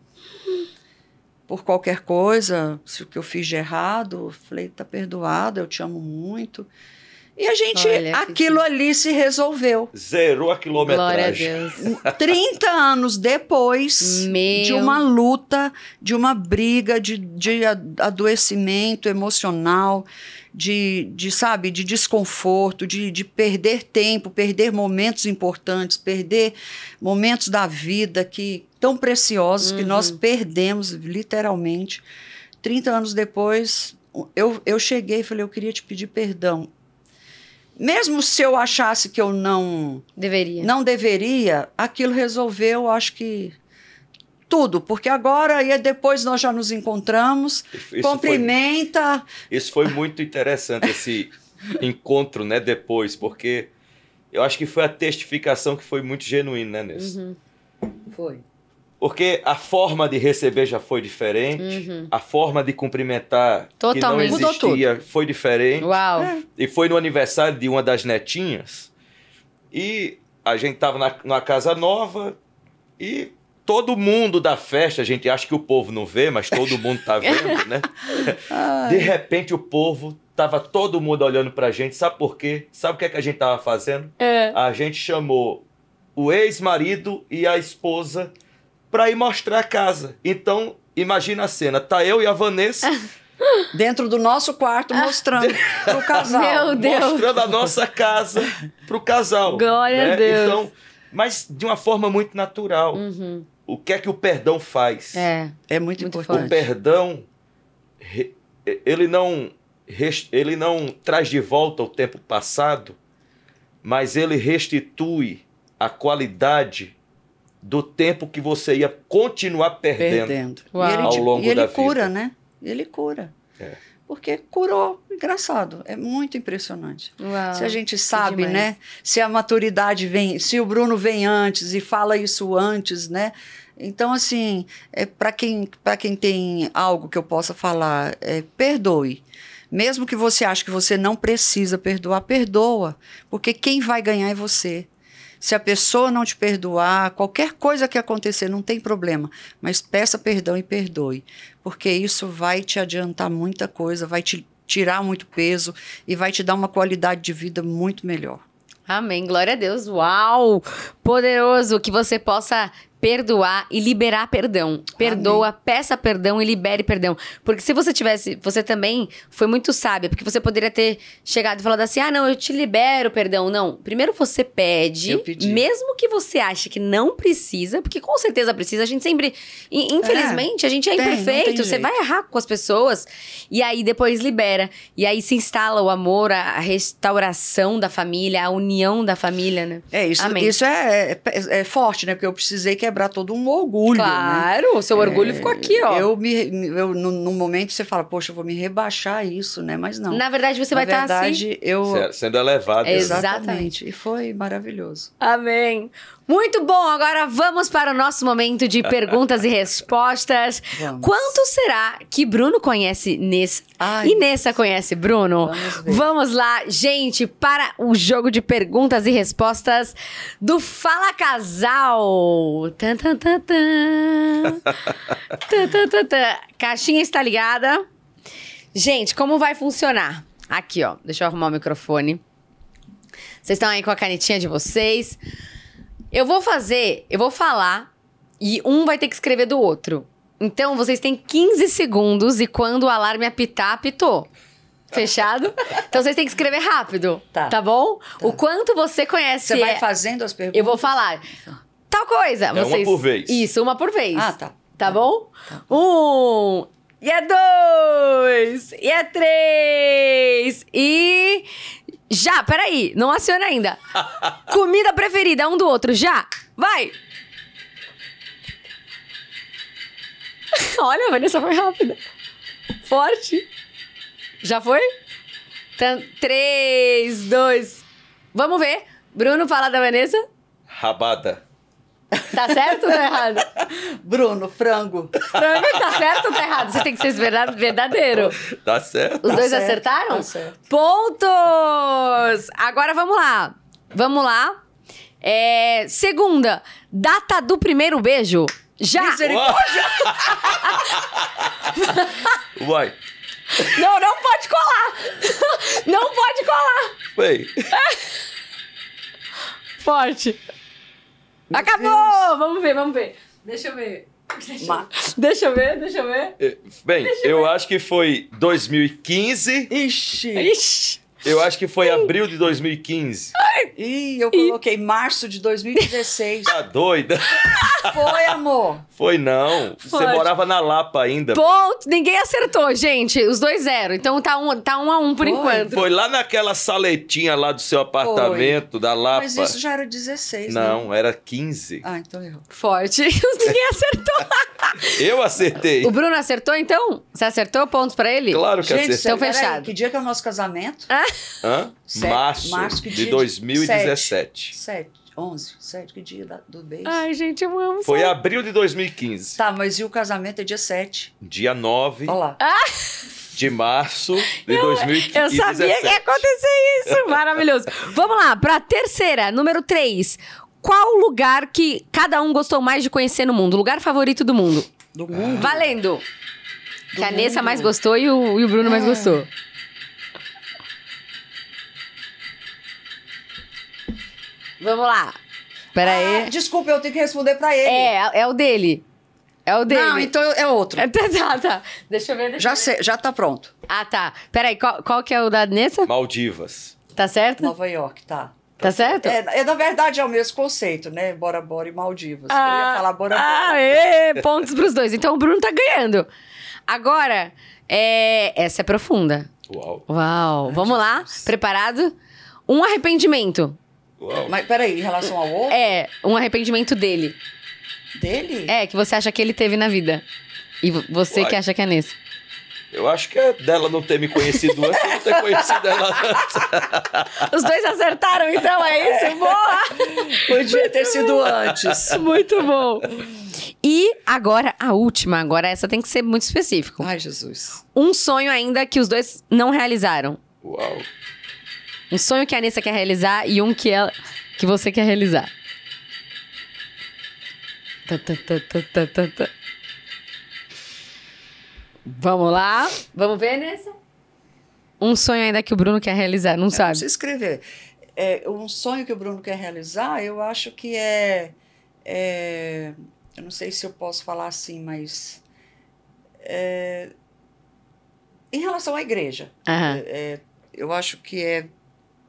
por qualquer coisa, se o que eu fiz de errado, falei, tá perdoado, eu te amo muito. E a gente, Olha, aquilo que... ali se resolveu. Zerou a quilometragem. Glória a Deus. 30 anos depois Meu... de uma luta, de uma briga, de, de adoecimento emocional, de, de sabe, de desconforto, de, de perder tempo, perder momentos importantes, perder momentos da vida que tão preciosos uhum. que nós uhum. perdemos, literalmente. 30 anos depois, eu, eu cheguei e falei, eu queria te pedir perdão. Mesmo se eu achasse que eu não... Deveria. Não deveria, aquilo resolveu, acho que tudo, porque agora e depois nós já nos encontramos, isso cumprimenta. Foi, isso foi muito interessante, esse encontro, né, depois, porque eu acho que foi a testificação que foi muito genuína, né, Nesse Uhum. Foi. Porque a forma de receber já foi diferente, uhum. a forma de cumprimentar Totalmente. que não existia foi diferente. Uau! É. E foi no aniversário de uma das netinhas, e a gente tava na, numa casa nova, e todo mundo da festa, a gente acha que o povo não vê, mas todo mundo tá vendo, né? De repente o povo tava todo mundo olhando pra gente, sabe por quê? Sabe o que é que a gente tava fazendo? É. A gente chamou o ex-marido e a esposa para ir mostrar a casa. Então, imagina a cena, tá eu e a Vanessa Dentro do nosso quarto, mostrando pro casal. Meu Deus. Mostrando a nossa casa pro casal. Glória né? a Deus. Então, mas de uma forma muito natural. Uhum o que é que o perdão faz? É, é muito, muito importante. O perdão, ele não, ele não traz de volta o tempo passado, mas ele restitui a qualidade do tempo que você ia continuar perdendo, perdendo. ao longo da vida. E ele cura, né? Ele cura. É porque curou. Engraçado, é muito impressionante. Uau, se a gente sabe, né? Se a maturidade vem, se o Bruno vem antes e fala isso antes, né? Então, assim, é, para quem, quem tem algo que eu possa falar, é, perdoe. Mesmo que você ache que você não precisa perdoar, perdoa. Porque quem vai ganhar é você. Se a pessoa não te perdoar, qualquer coisa que acontecer, não tem problema, mas peça perdão e perdoe, porque isso vai te adiantar muita coisa, vai te tirar muito peso e vai te dar uma qualidade de vida muito melhor. Amém. Glória a Deus. Uau! Poderoso que você possa perdoar e liberar perdão. Perdoa, Amém. peça perdão e libere perdão. Porque se você tivesse, você também foi muito sábia, porque você poderia ter chegado e falado assim: "Ah, não, eu te libero perdão". Não, primeiro você pede, mesmo que você ache que não precisa, porque com certeza precisa, a gente sempre, infelizmente, é, a gente é tem, imperfeito, você vai errar com as pessoas e aí depois libera. E aí se instala o amor, a restauração da família, a união da família, né? É isso, isso é, é, é forte, né? Porque eu precisei quebrar quebrar todo um orgulho. Né? Claro, né? o seu orgulho é, ficou aqui, ó. Eu me, eu, no, no, momento você fala, poxa, eu vou me rebaixar isso, né? Mas não. Na verdade, você Na vai estar tá assim. Eu... É sendo elevado. Né? Exatamente. exatamente. E foi maravilhoso. Amém. Muito bom, agora vamos para o nosso momento de perguntas e respostas. Vamos. Quanto será que Bruno conhece Nessa? e Nessa conhece Bruno? Vamos, vamos, lá, gente, para o jogo de perguntas e respostas do Fala Casal. Tan, tan, tan, tan. tan, tan, tan, tan. Caixinha está ligada. Gente, como vai funcionar? Aqui, ó, deixa eu arrumar o microfone. Vocês estão aí com a canetinha de vocês. Eu vou fazer, eu vou falar e um vai ter que escrever do outro. Então vocês têm 15 segundos e quando o alarme apitar, apitou. Fechado? então vocês têm que escrever rápido. Tá. Tá bom? Tá. O quanto você conhece. Você vai é- fazendo as perguntas? Eu vou falar. Tá. Tal coisa. É vocês... Uma por vez. Isso, uma por vez. Ah, tá. Tá, tá. bom? Tá. Um. E é dois! E é três! E. Já, peraí, não aciona ainda. Comida preferida um do outro, já. Vai! Olha, a Vanessa foi rápida. Forte. Já foi? Então, três, dois. Vamos ver. Bruno fala da Vanessa. Rabada. Tá certo ou tá errado? Bruno, frango. Frango, tá certo ou tá errado? Você tem que ser verdadeiro. Tá certo. Os tá dois certo, acertaram? Tá certo. Pontos! Agora vamos lá. Vamos lá. É, segunda, data do primeiro beijo. Já! Misericórdia! Uai. Não, não pode colar! Não pode colar! Ué. Forte. Acabou! Vamos ver, vamos ver. Deixa eu ver. Deixa eu ver, deixa eu ver. Eh, bem, deixa eu, eu ver. acho que foi 2015. Ixi! Ixi! Eu acho que foi abril de 2015. Ih, eu coloquei março de 2016. Tá doida? Foi, amor. Foi não. Foi. Você morava na Lapa ainda. Ponto. ninguém acertou, gente. Os dois zero. Então tá um, tá um a um por foi. enquanto. Foi lá naquela saletinha lá do seu apartamento, foi. da Lapa. Mas isso já era 16, né? Não, né? era 15. Ah, então errou. Forte. ninguém acertou. eu acertei. O Bruno acertou, então? Você acertou pontos pra ele? Claro que gente, acertei. Então fechado. Aí, que dia que é o nosso casamento? Ah. Hã? Sete, março, março de 2017. 7, 11, 7, que dia da, do beijo Ai, gente, eu amo. Foi abril de 2015. Tá, mas e o casamento é dia 7? Dia 9. Ah! de março de eu, 2015. Eu sabia que ia acontecer isso. Maravilhoso. Vamos lá, para a terceira, número 3. Qual lugar que cada um gostou mais de conhecer no mundo? Lugar favorito do mundo? Do mundo. Valendo. Do que a Nessa mais gostou e o, e o Bruno mais ah. gostou. Vamos lá. Pera ah, aí. desculpa, eu tenho que responder pra ele. É, é o dele. É o dele. Não, então é outro. É, tá, tá, Deixa eu ver. Deixa já, ver. Sei, já tá pronto. Ah, tá. Peraí, qual, qual que é o da Nessa? Maldivas. Tá certo? Nova York, tá. Tá certo? É, é, na verdade, é o mesmo conceito, né? Bora Bora e Maldivas. Ah, eu ia falar Bora Bora. Ah, é, pontos pros dois. Então o Bruno tá ganhando. Agora, é, essa é profunda. Uau. Uau. Ai, Vamos Jesus. lá? Preparado? Um arrependimento Uau. Mas peraí, em relação ao outro? É, um arrependimento dele. Dele? É, que você acha que ele teve na vida. E você Uai. que acha que é nesse. Eu acho que é dela não ter me conhecido antes e não ter conhecido ela antes. Os dois acertaram, então, é isso? Boa! Podia Muito ter bom. sido antes. Muito bom. E agora, a última, agora essa tem que ser muito específico. Ai, Jesus. Um sonho ainda que os dois não realizaram. Uau. Um sonho que a Anissa quer realizar e um que, ela, que você quer realizar. Vamos lá. Vamos ver, Anissa? Um sonho ainda que o Bruno quer realizar, não eu é, sabe? Não escrever. É, um sonho que o Bruno quer realizar, eu acho que é, é eu não sei se eu posso falar assim, mas é, em relação à igreja, uhum. é, eu acho que é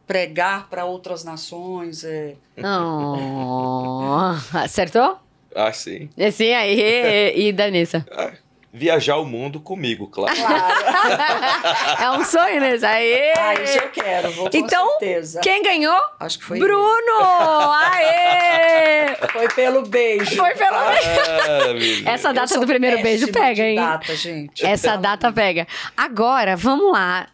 pregar para outras nações. É... Oh, acertou? Ah, sim. É sim, aí. E, e Danissa? Ah, viajar o mundo comigo, claro. claro. é um sonho, né? Aê! Ah, isso eu quero, vou com então, certeza. quem ganhou? Acho que foi Bruno! Ele. Aê! Foi pelo beijo. Foi pelo ah, beijo. Essa data do primeiro beijo pega, hein? Data, gente. Essa data pega. Agora, vamos lá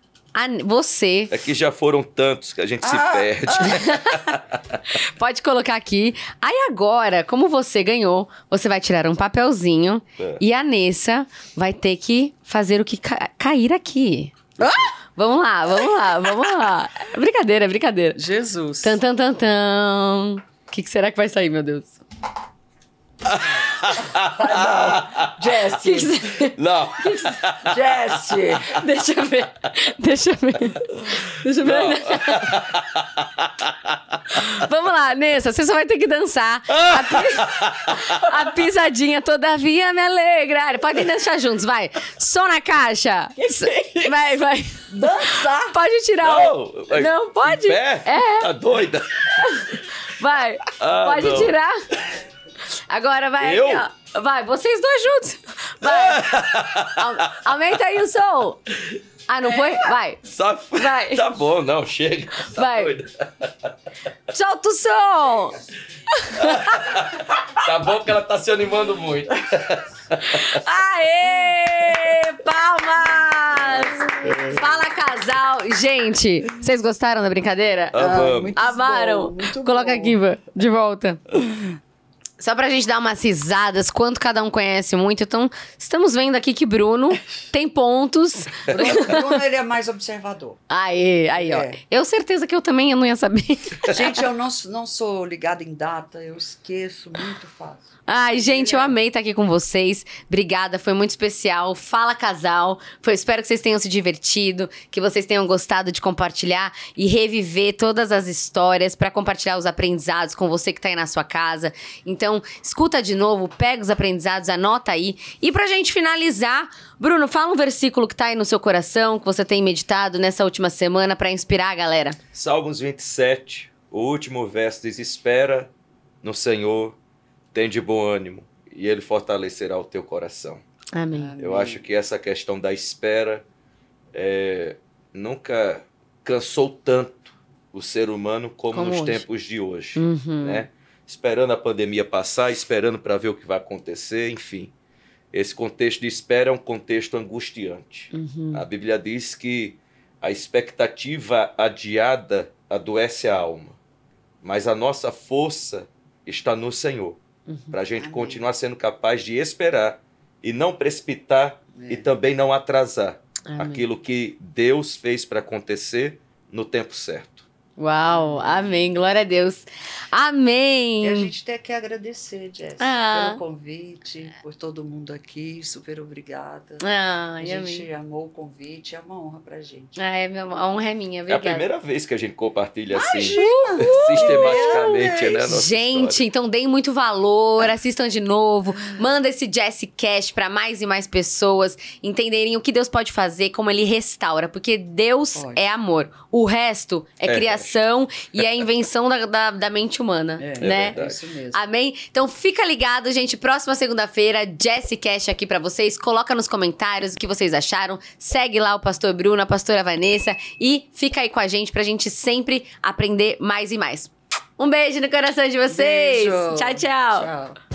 você. Aqui é já foram tantos que a gente ah, se perde. Ah. Né? Pode colocar aqui. Aí agora, como você ganhou, você vai tirar um papelzinho é. e a Nessa vai ter que fazer o que ca cair aqui. Ah! Vamos lá, vamos lá, vamos lá. brincadeira, brincadeira. Jesus. Tan, tan, tan, tan. O que, que será que vai sair, meu Deus? não. Jesse. Não. Jesse. Deixa eu ver. Deixa eu ver. Deixa eu ver. Vamos lá, Nessa. Você só vai ter que dançar. A, pis... a pisadinha todavia me alegra. Podem dançar juntos, vai. Som na caixa. É vai, vai. Dançar. Pode tirar não, o... Não, pode. Pé? É. Tá doida? Vai. Ah, pode não. tirar. Agora vai Eu? Aqui, ó. Vai, vocês dois juntos. Vai. Aumenta aí o som. Ah, não foi? É. Vai. Só... Vai. Tá bom, não, chega. Tá Vai. Solta o som. tá bom que ela tá se animando muito. Aê! Palmas! É. Fala, casal. Gente, vocês gostaram da brincadeira? Amamos. Amaram. Coloca bom. aqui, de volta. Só pra gente dar umas risadas, quanto cada um conhece muito. Então, estamos vendo aqui que Bruno tem pontos. Bruno, Bruno ele é mais observador. Aí, aí, é. ó. Eu certeza que eu também eu não ia saber. Gente, eu não, não sou ligada em data, eu esqueço muito fácil. Ai, gente, eu né? amei estar aqui com vocês. Obrigada, foi muito especial. Fala casal. Foi, espero que vocês tenham se divertido, que vocês tenham gostado de compartilhar e reviver todas as histórias para compartilhar os aprendizados com você que está aí na sua casa. Então, escuta de novo, pega os aprendizados, anota aí. E pra gente finalizar, Bruno, fala um versículo que está aí no seu coração, que você tem meditado nessa última semana para inspirar a galera. Salmos 27, o último verso diz: "Espera no Senhor tem de bom ânimo e ele fortalecerá o teu coração. Amém. Amém. Eu acho que essa questão da espera é, nunca cansou tanto o ser humano como, como nos hoje. tempos de hoje, uhum. né? Esperando a pandemia passar, esperando para ver o que vai acontecer, enfim. Esse contexto de espera é um contexto angustiante. Uhum. A Bíblia diz que a expectativa adiada adoece a alma, mas a nossa força está no Senhor uhum. para a gente Amém. continuar sendo capaz de esperar e não precipitar é. e também não atrasar Amém. aquilo que Deus fez para acontecer no tempo certo. Uau, amém, glória a Deus. Amém. E a gente tem que agradecer, Jess, ah. pelo convite, por todo mundo aqui, super obrigada. Ah, a gente amém. amou o convite, é uma honra pra gente. Ah, é, a honra é minha, obrigada. É a primeira vez que a gente compartilha assim, Ajuda, sistematicamente, né? Gente, história. então deem muito valor, assistam de novo, manda esse Jess Cash pra mais e mais pessoas entenderem o que Deus pode fazer, como ele restaura, porque Deus pode. é amor. O resto é, é criação é. e é invenção da, da, da, mente humana, é, né? É isso mesmo. Amém? Então fica ligado, gente. Próxima segunda-feira, Jesse Cash aqui para vocês. Coloca nos comentários o que vocês acharam. Segue lá o pastor Bruno, a pastora Vanessa e fica aí com a gente pra gente sempre aprender mais e mais. Um beijo no coração de vocês. Beijo. Tchau, tchau. tchau.